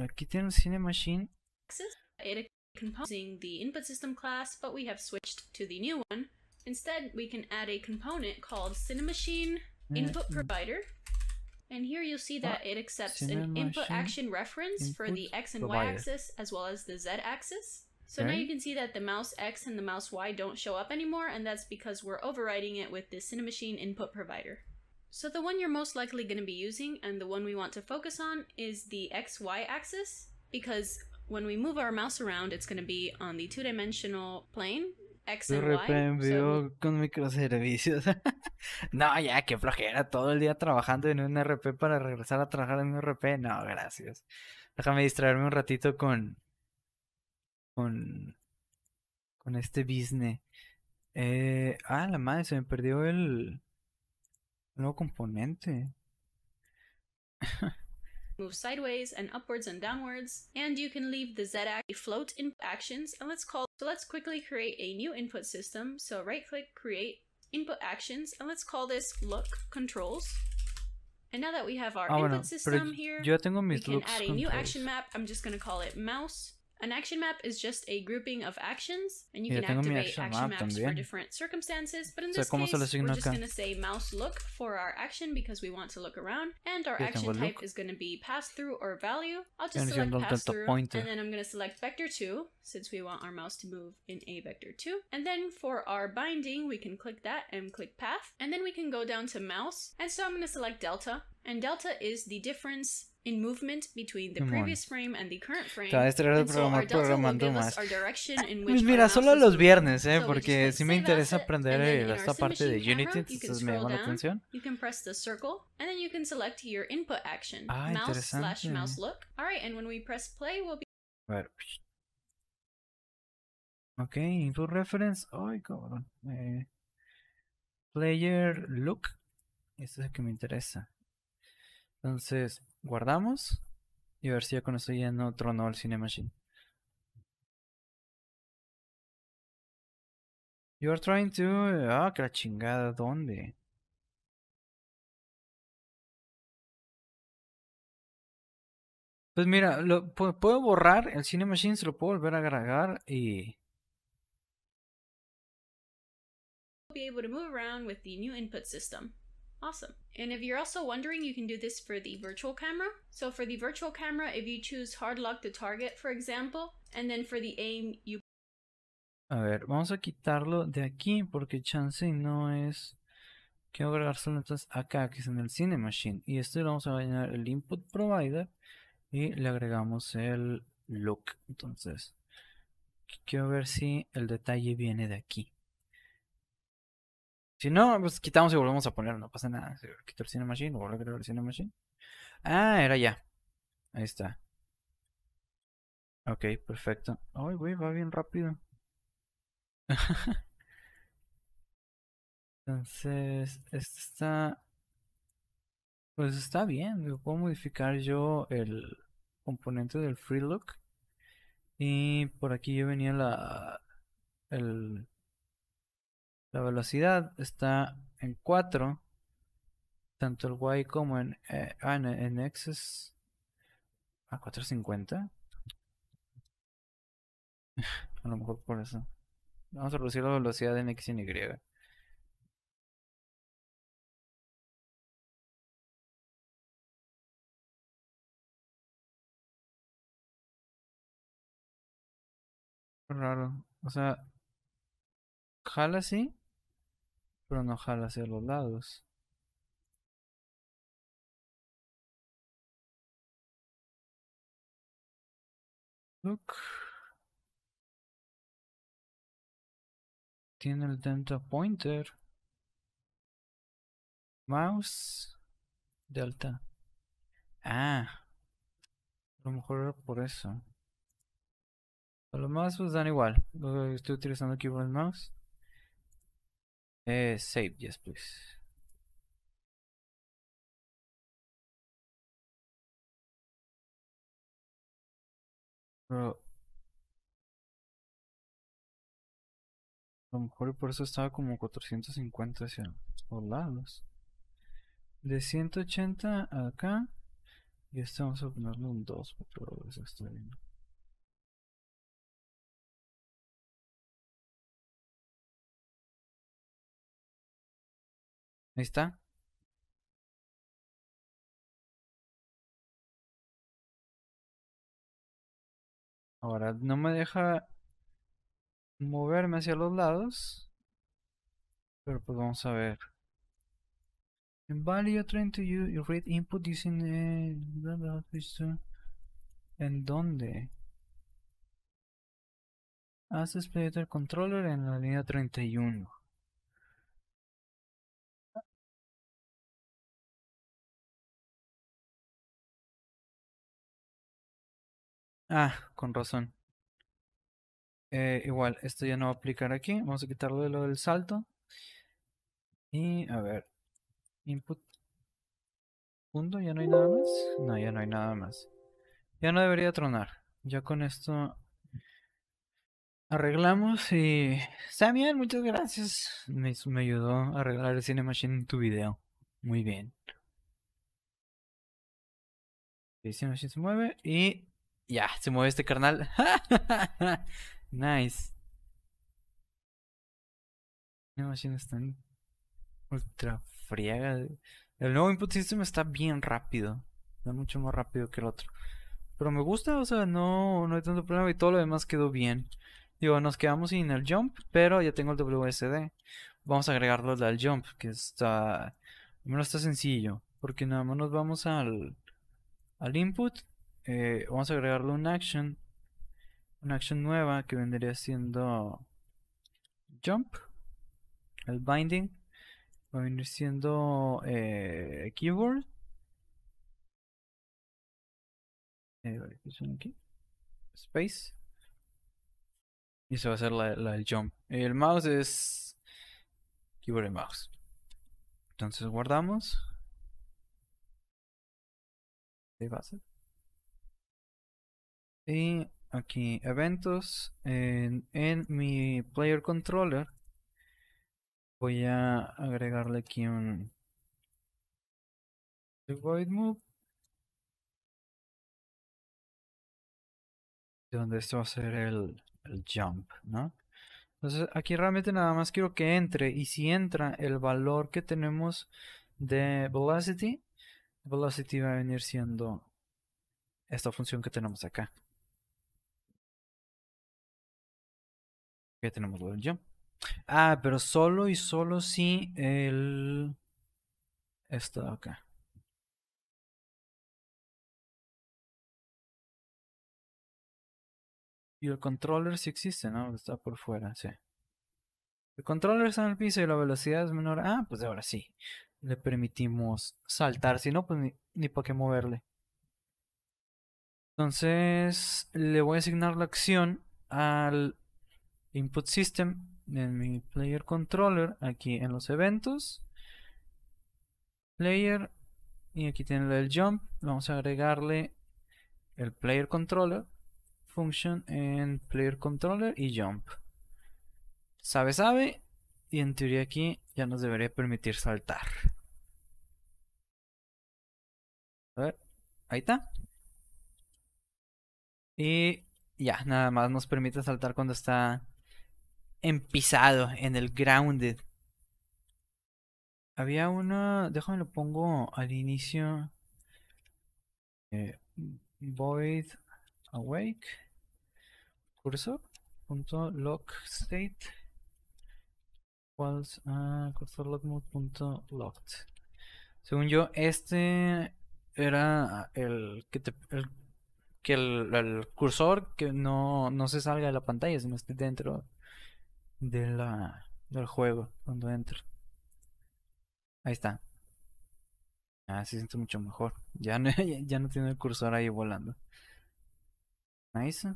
Aquí tenemos CineMachine. It composing the input system class, but we have switched to the new one. Instead, we can add a component called CineMachine input provider. And here you'll see that ah, it accepts an input action reference input for the x and provider. y axis as well as the z axis. So okay. now you can see that the mouse X and the mouse Y don't show up anymore, and that's because we're overriding it with the Cinemachine input provider. So the one you're most likely going to be using and the one we want to focus on is the XY axis because when we move our mouse around, it's going to be on the two-dimensional plane, X and Y. so... con microservicios. <laughs> no, ya, qué flojera, todo el día trabajando en un RP para regresar a trabajar en un RP. No, gracias. Déjame distraerme un ratito con... con... con este business. Eh... ah, la madre, se me perdió el... Nuevo componente. <laughs> Move sideways and upwards and downwards, and you can leave the Z axis float in actions, and let's call, so let's quickly create a new input system. So right click, create input actions, and let's call this look controls. And now that we have our ah, input bueno, system here, yo tengo mis we can add a controls. new action map. I'm just going to call it mouse. An action map is just a grouping of actions, and you can activate action, action map maps también. for different circumstances. But in this case, we're just going to say mouse look for our action because we want to look around, and our action type look. is going to be pass through or value. I'll just Yo select pass through, pointer. and then I'm going to select vector 2 since we want our mouse to move in a vector 2. And then for our binding, we can click that and click path, and then we can go down to mouse. And so I'm going to select delta, and delta is the difference in movement between the previous frame and the current frame. Cada vez tratar de programando más. Pues mira, solo los viernes, eh, porque sí me interesa aprender esta parte de Unity, entonces me llama la atención. You can press the circle and then you can select your input action. Ah, mouse slash mouse look. All right, and when we press play, we'll be A ver. Ok, input reference. Ay, cabrón. Eh, player look. Este es el que me interesa. Entonces, Guardamos y a ver si ya con esto ya no tronó el Cinemachine. You are trying to... Ah, que la chingada, ¿dónde? Pues mira, lo, puedo borrar el Cine Machine, se lo puedo volver a agregar y... Be able to move around with the new input system target, example, you... A ver, vamos a quitarlo de aquí porque chance no es... Quiero agregar solamente acá, que es en el Cine Machine. Y esto lo vamos a llenar el input provider y le agregamos el look. Entonces, quiero ver si el detalle viene de aquí. Si no, pues quitamos y volvemos a poner, no pasa nada. Quito el Cine Machine, vuelvo a crear el Cine Machine. Ah, era ya. Ahí está. Ok, perfecto. Ay, güey, va bien rápido. <laughs> Entonces, esto está... Pues está bien, puedo modificar yo el componente del free look. Y por aquí yo venía la... El la velocidad está en 4, tanto el y como en, eh, ah, en, en a 450. <laughs> a lo mejor por eso. Vamos a reducir la velocidad en X y en Y. Raro. O sea, jala así pero no jala hacia los lados. Look. Tiene el delta pointer. Mouse. Delta. Ah. A lo mejor era por eso. A lo más pues dan igual. Estoy utilizando aquí el mouse. Eh, save, yes, please. Pero... A lo mejor por eso estaba como 450 hacia los lados. De 180 acá. Y este vamos a ponerle un 2 por eso está bien. está. Ahora no me deja moverme hacia los lados. Pero pues vamos a ver. En value trying to read input using ¿En dónde? hace player controller en la línea 31. Ah, con razón. Eh, igual, esto ya no va a aplicar aquí. Vamos a quitarlo de lo del salto. Y a ver. Input. Punto, ya no hay nada más. No, ya no hay nada más. Ya no debería tronar. Ya con esto arreglamos y... Está bien, muchas gracias. Me, ayudó a arreglar el Cine Machine en tu video. Muy bien. El Cine se mueve y ya, se mueve este carnal. <laughs> nice. no está ultra friega. El nuevo input system está bien rápido. Está mucho más rápido que el otro. Pero me gusta, o sea, no, no hay tanto problema y todo lo demás quedó bien. Digo, nos quedamos sin el jump, pero ya tengo el WSD. Vamos a agregarlo al jump, que está... menos está sencillo, porque nada más nos vamos al, al input eh, vamos a agregarle un action, una action nueva que vendría siendo jump, el binding, va a venir siendo eh, keyboard. Eh, Space. Y se va a hacer la, el jump. El mouse es keyboard y mouse. Entonces guardamos. Y aquí eventos. En, mi player controller voy a agregarle aquí un void move. Donde esto va a ser el, el jump, ¿no? Entonces aquí realmente nada más quiero que entre y si entra el valor que tenemos de velocity, velocity va a venir siendo esta función que tenemos acá. Ya tenemos, yo? Ah, pero solo y solo si el... Esto de acá. Y el controller sí existe, ¿no? Está por fuera, sí. El controller está en el piso y la velocidad es menor. Ah, pues ahora sí. Le permitimos saltar. Si no, pues ni, ni para qué moverle. Entonces, le voy a asignar la acción al input system en mi player controller aquí en los eventos player y aquí tiene el jump vamos a agregarle el player controller function en player controller y jump sabe sabe y en teoría aquí ya nos debería permitir saltar a ver ahí está y ya nada más nos permite saltar cuando está en pisado, en el grounded. Había uno, déjame lo pongo al inicio. Eh, void awake Cursor punto .lock state equals ah, punto .locked Según yo, este era el que te, el, que el, cursor que no, no se salga de la pantalla, sino esté dentro de la, del juego cuando entro. Ahí está. Ah, se siente mucho mejor. Ya no, <laughs> ya no tiene el cursor ahí volando. Nice.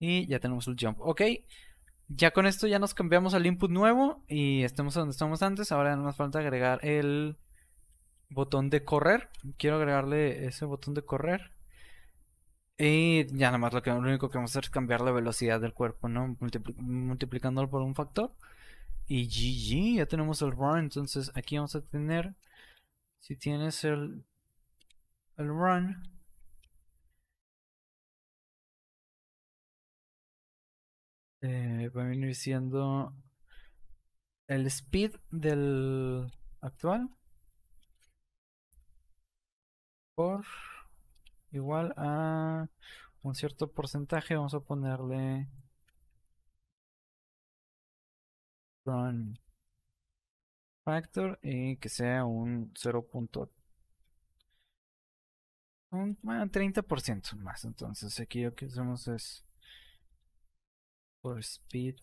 Y ya tenemos el jump. Ok. Ya con esto ya nos cambiamos al input nuevo. Y estamos donde estamos antes. Ahora nos falta agregar el botón de correr. Quiero agregarle ese botón de correr. Y ya nada más lo, que, lo único que vamos a hacer es cambiar la velocidad del cuerpo, ¿no? multiplicándolo por un factor. Y GG, ya tenemos el run. Entonces aquí vamos a tener, si tienes el, el run. Eh, va a venir siendo el speed del actual por igual a un cierto porcentaje. Vamos a ponerle run factor y que sea un 0. Un 30% más. Entonces aquí lo que hacemos es por speed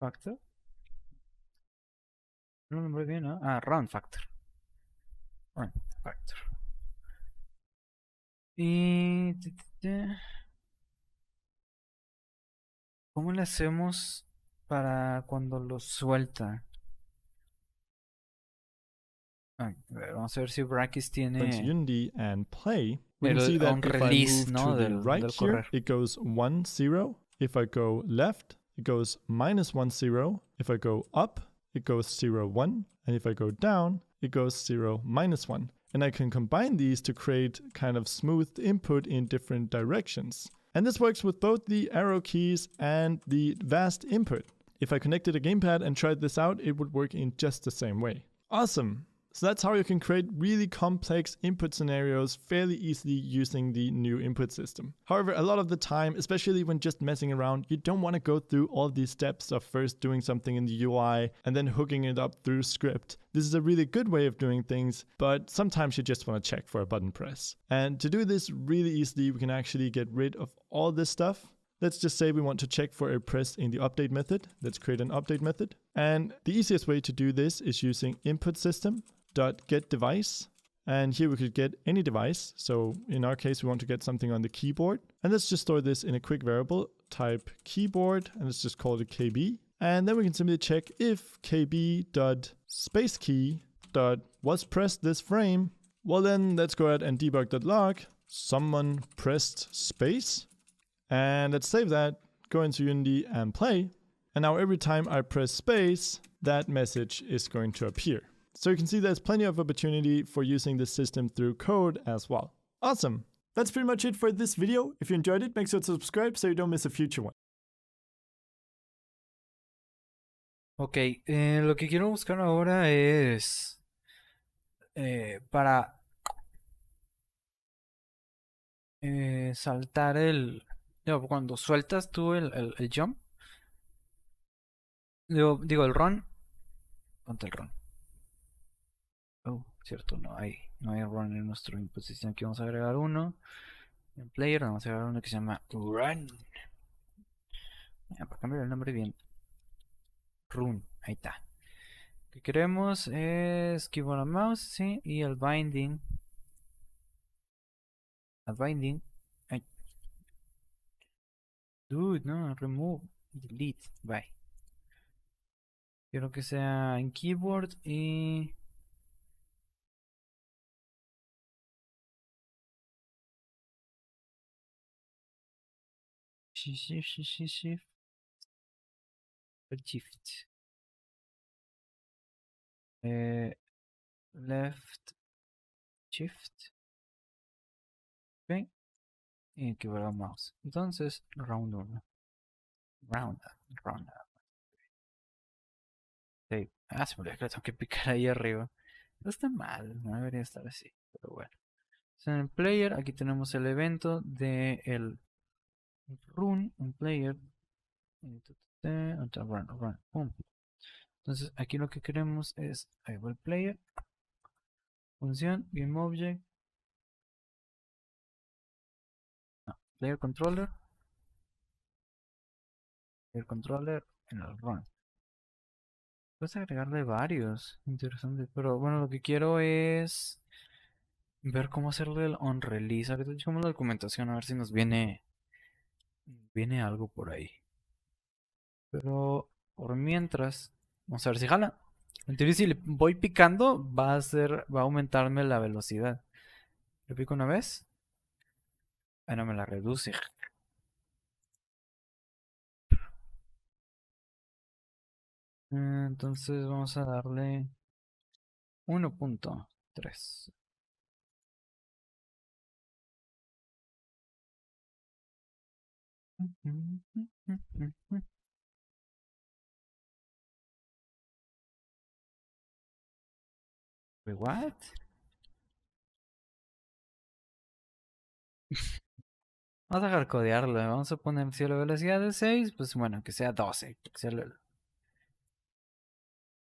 factor. No lo nombré bien, ¿no? Ah, run factor factor. Y... ¿Cómo le hacemos para cuando lo suelta? Vamos a ver si Brackish tiene... Unity and play. Pero see that un release, ¿no? Del, right it goes 1, 0. If I go left, it goes minus 1, 0. If I go up, it goes 0, 1. And if I go down, it goes 0, minus 1. And I can combine these to create kind of smooth input in different directions. And this works with both the arrow keys and the vast input. If I connected a gamepad and tried this out, it would work in just the same way. Awesome! So that's how you can create really complex input scenarios fairly easily using the new input system. However, a lot of the time, especially when just messing around, you don't want to go through all these steps of first doing something in the UI and then hooking it up through script. This is a really good way of doing things, but sometimes you just want to check for a button press. And to do this really easily, we can actually get rid of all this stuff Let's just say we want to check for a press in the update method. Let's create an update method. And the easiest way to do this is using input system device. And here we could get any device. So in our case, we want to get something on the keyboard. And let's just store this in a quick variable, type keyboard, and let's just call it KB. And then we can simply check if kb dot space key dot was pressed this frame. Well then, let's go ahead and debug that log. Someone pressed space. And let's save that, go into Unity and play. And now every time I press space, that message is going to appear. So you can see there's plenty of opportunity for using this system through code as well. Awesome. That's pretty much it for this video. If you enjoyed it, make sure to subscribe so you don't miss a future one. Ok, eh, lo que quiero buscar ahora es eh, para eh, saltar el... Digo, cuando sueltas tú el, el, el jump, digo, digo, el run, ponte el run. ¿cierto? No hay, no hay run en nuestro imposición. Aquí vamos a agregar uno. En player vamos a agregar uno que se llama run. Para cambiar el nombre bien. Run, ahí está. Lo que queremos es keyboard a mouse, ¿sí? Y el binding. El binding. Dude, no, remove, delete, bye. Quiero que sea en keyboard y shift, shift, shift, shift. left, shift. Ok. Y equivale mouse. Entonces, round 1. Round up, round up. Ah, se me olvidó que tengo que picar ahí arriba. No está mal, no debería estar así, pero bueno. En el player, aquí tenemos el evento del el run un player entonces aquí lo que queremos es igual player función game object player controller player controller en el run puedes agregarle varios interesante pero bueno lo que quiero es ver cómo hacerle el on release la documentación a ver si nos viene Viene algo por ahí. Pero por mientras, vamos a ver si jala. En teoría, si le voy picando, va a ser va a aumentarme la velocidad. Le pico una vez. Ah, no, me la reduce. Entonces vamos a darle 1.3. Vamos a dejar codearlo. ¿eh? Vamos a poner si la velocidad es 6, pues bueno, que sea 12.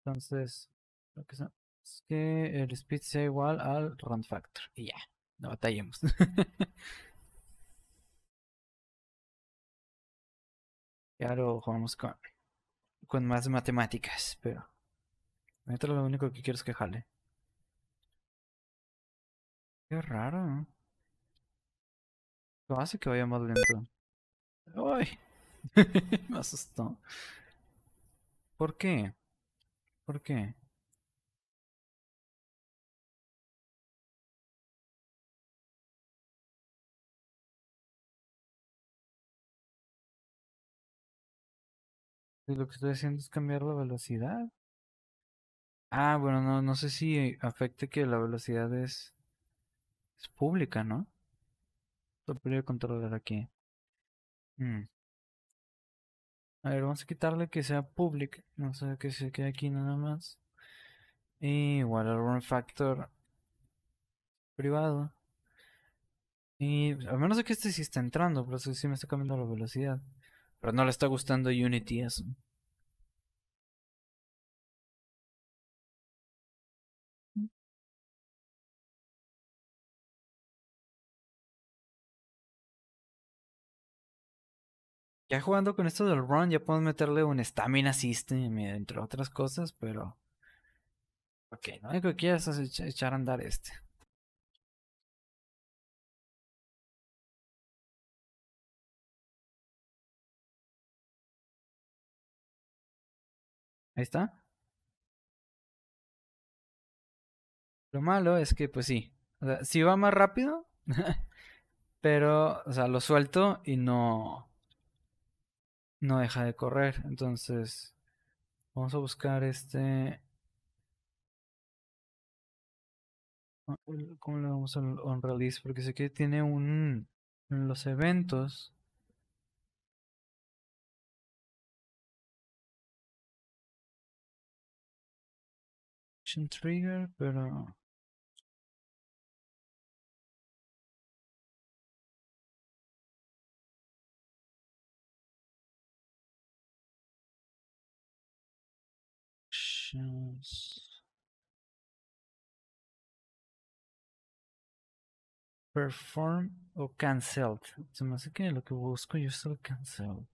Entonces, lo que es que el speed sea igual al run factor. Y ya, no batallemos. <laughs> o jugamos con, con más matemáticas, pero. Ahorita lo único que quiero es que jale. Qué raro, hace que vaya más lento. ¡Ay! <laughs> Me asustó. ¿Por qué? ¿Por qué? lo que estoy haciendo es cambiar la velocidad. Ah, bueno, no, no sé si afecte que la velocidad es, pública, ¿no? Lo podría controlar aquí. Mm. A ver, vamos a quitarle que sea public. No sé que se quede aquí nada más. Y el run factor privado. Y al menos que este sí está entrando, pero sí me está cambiando la velocidad. Pero no le está gustando Unity eso. Ya jugando con esto del run, ya puedo meterle un stamina system, entre otras cosas, pero. Ok, no hay que quieras echar a andar este. Ahí está. Lo malo es que, pues sí. O si va más rápido, <laughs> pero, o sea, lo suelto y no. No deja de correr. Entonces, vamos a buscar este. Ah, ¿Cómo le vamos al on release? Porque sé que tiene un. En los eventos. action trigger, pero Perform o cancelled. Mas aqui é o que busco, eu cancelled.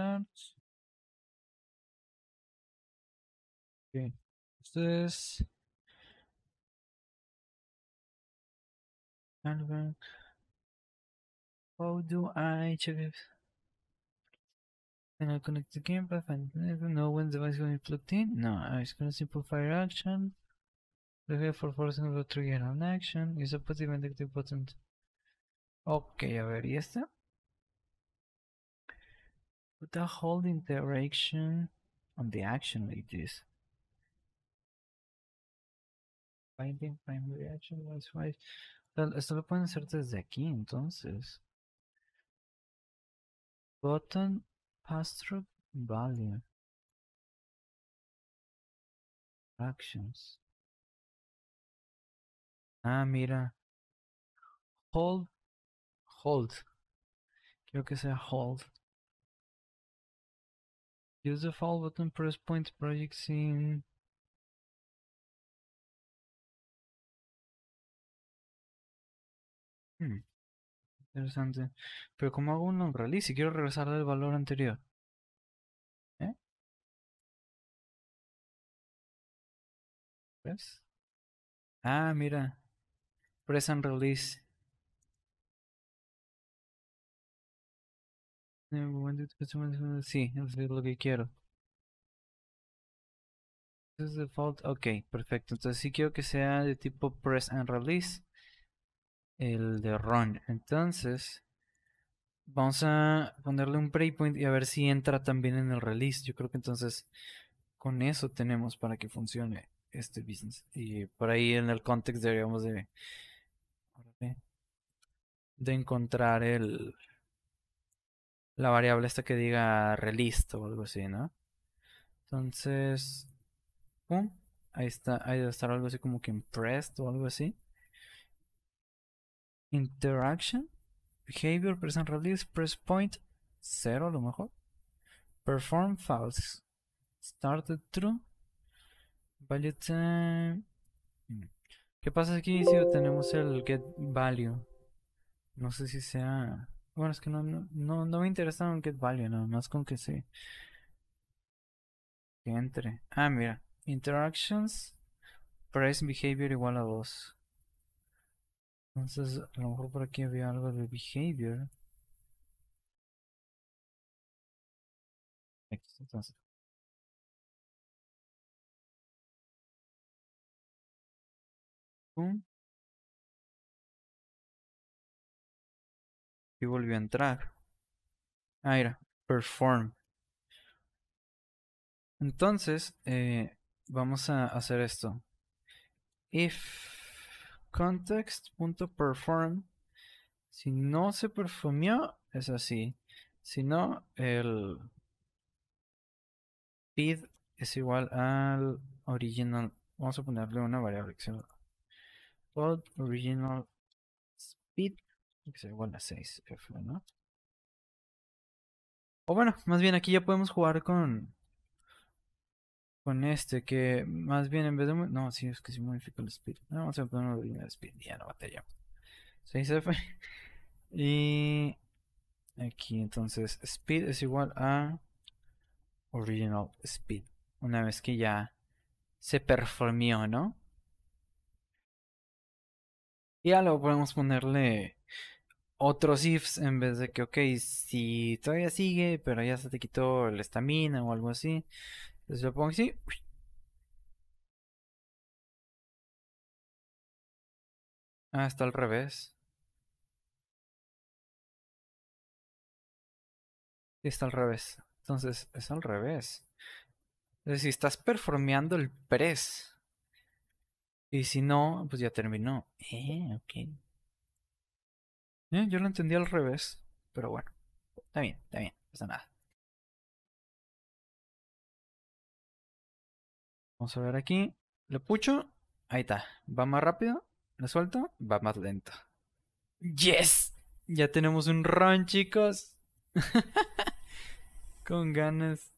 concerns. Okay, What's this and then how do I check if can I connect the game path and know when the device is going to be plugged in? No, I'm gonna simplify action. Look here for forcing the trigger on action. Use a positive and negative button. Okay, a ver, ¿y esta? without holding their action on the action like this. Finding primary action was five. Esto lo pueden hacer desde aquí entonces. Button pass through value. Actions. Ah, mira. Hold. Hold. Quiero que sea hold. Use the fall button, press Point Project Scene. Hmm, interesante. Pero como hago un release si quiero regresar del valor anterior. ¿Eh? Ah, mira. Press and release. Sí, es lo que quiero. Es default. Ok, perfecto. Entonces sí quiero que sea de tipo press and release. El de run. Entonces vamos a ponerle un breakpoint y a ver si entra también en el release. Yo creo que entonces con eso tenemos para que funcione este business. Y por ahí en el context deberíamos de, de encontrar el, la variable esta que diga relist o algo así, ¿no? Entonces, pum, ahí está, ahí debe estar algo así como que impressed o algo así. Interaction, behavior, present release, press point, cero a lo mejor. Perform false, started true, value time. Mm. ¿Qué pasa aquí si tenemos el get value? No sé si sea bueno, es que no, me interesa un get nada más con que se. Que entre. Ah, mira. Interactions. Price behavior igual a 2. Entonces, a lo mejor por aquí había algo de behavior. Entonces, Y volvió a entrar. Ah, era perform. Entonces, eh, vamos a hacer esto. If context.perform, si no se perfumió. es así. Si no, el Speed. es igual al original. Vamos a ponerle una variable que original speed que sea igual a 6F, ¿no? O bueno, más bien aquí ya podemos jugar con. Con este, que más bien en vez de. No, sí, es que si sí modifico el speed. No, vamos a poner el speed ya no batalla. 6F. <laughs> Y. Aquí entonces, speed es igual a. Original speed. Una vez que ya se performió, ¿no? Y ya luego podemos ponerle otros ifs en vez de que, ok, si todavía sigue, pero ya se te quitó el estamina o algo así. Entonces lo pongo así. Ah, está al revés. Está al revés. Entonces, es al revés. Es decir, estás performeando el press. Y si no, pues ya terminó. Eh, ok. Eh, yo lo entendí al revés, pero bueno. Está bien, está bien, no pasa nada. Vamos a ver aquí. Le pucho. Ahí está. Va más rápido. Le suelto. Va más lento. ¡Yes! Ya tenemos un run, chicos. <laughs> Con ganas.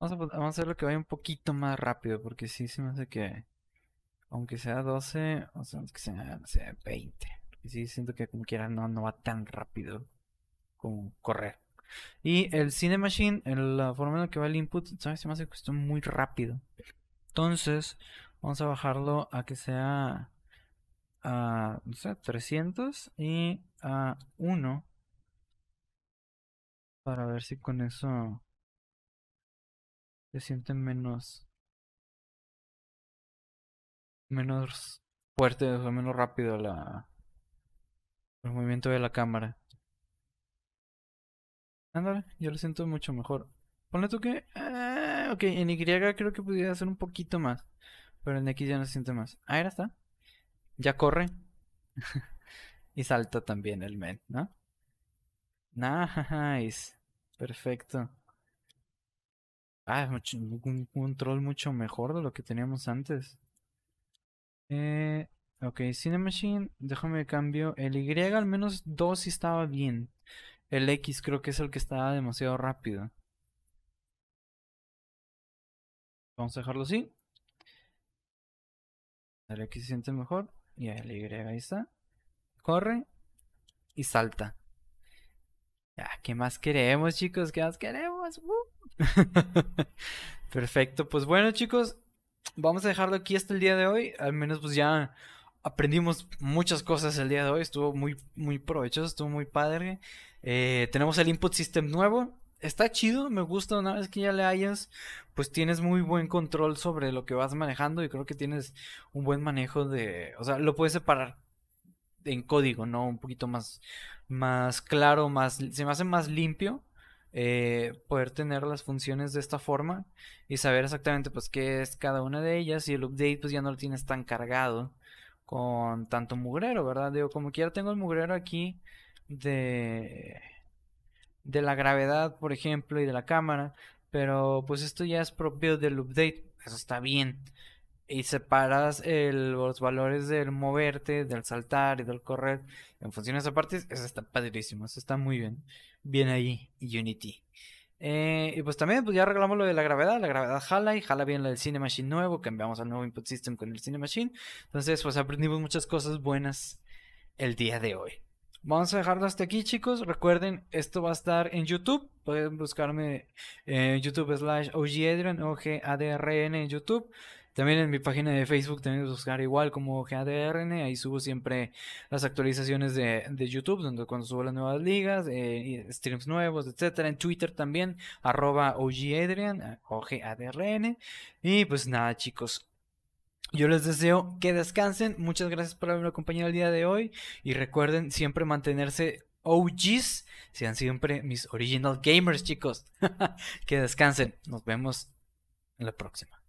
Vamos a, vamos a hacer lo que vaya un poquito más rápido, porque sí se me hace que aunque sea 12, o sea, que sea, 20. Y siento que como quiera no, no va tan rápido como correr. Y el Cine Machine, el, la forma en la que va el input, ¿sabes? se me hace cuestión muy rápido. Entonces, vamos a bajarlo a que sea a, no sé, 300 y a 1. Para ver si con eso se siente menos menos fuerte, o menos rápido la, el movimiento de la cámara. Ándale, yo lo siento mucho mejor. Ponle tú que... Ah, ok, en Y creo que pudiera hacer un poquito más. Pero en X ya no se siente más. Ah, está. Ya corre. <laughs> y salta también el men, ¿no? Nice. <laughs> Perfecto. Ah, es un control mucho mejor de lo que teníamos antes. Eh, ok, machine, déjame cambio. El Y al menos 2 si estaba bien. El X creo que es el que estaba demasiado rápido. Vamos a dejarlo así. El X se siente mejor. Y el Y ahí está. Corre y salta. Ya, ¿qué más queremos, chicos? ¿Qué más queremos? ¡Uh! <laughs> Perfecto, pues bueno, chicos, vamos a dejarlo aquí hasta el día de hoy. Al menos pues ya aprendimos muchas cosas el día de hoy. Estuvo muy, muy provechoso, estuvo muy padre. Eh, tenemos el input system nuevo. Está chido, me gusta una vez que ya le hayas, pues tienes muy buen control sobre lo que vas manejando y creo que tienes un buen manejo de, o sea, lo puedes separar en código, ¿no? Un poquito más, más claro, más, se me hace más limpio eh, poder tener las funciones de esta forma y saber exactamente pues qué es cada una de ellas y el update pues ya no lo tienes tan cargado con tanto mugrero, ¿verdad? Digo, como quiera tengo el mugrero aquí de de la gravedad, por ejemplo, y de la cámara, pero pues esto ya es propio del update, eso está bien. Y separas los valores del moverte, del saltar y del correr en esa parte, eso está padrísimo, eso está muy bien. Bien ahí, Unity. Eh, y pues también pues ya arreglamos lo de la gravedad, la gravedad jala y jala bien la del Cine Machine nuevo, cambiamos al nuevo Input System con el Cine Machine. Entonces pues aprendimos muchas cosas buenas el día de hoy. Vamos a dejarlo hasta aquí chicos, recuerden esto va a estar en YouTube, pueden buscarme en eh, YouTube slash o g en YouTube. También en mi página de Facebook también buscar igual como GADRN, ahí subo siempre las actualizaciones de, YouTube, donde cuando subo las nuevas ligas, eh, streams nuevos, etcétera. En Twitter también, arroba OGAdrian, OGADRN. Y pues nada, chicos, yo les deseo que descansen. Muchas gracias por haberme acompañado el día de hoy. Y recuerden siempre mantenerse OGs. Sean siempre mis original gamers, chicos. <laughs> que descansen. Nos vemos en la próxima.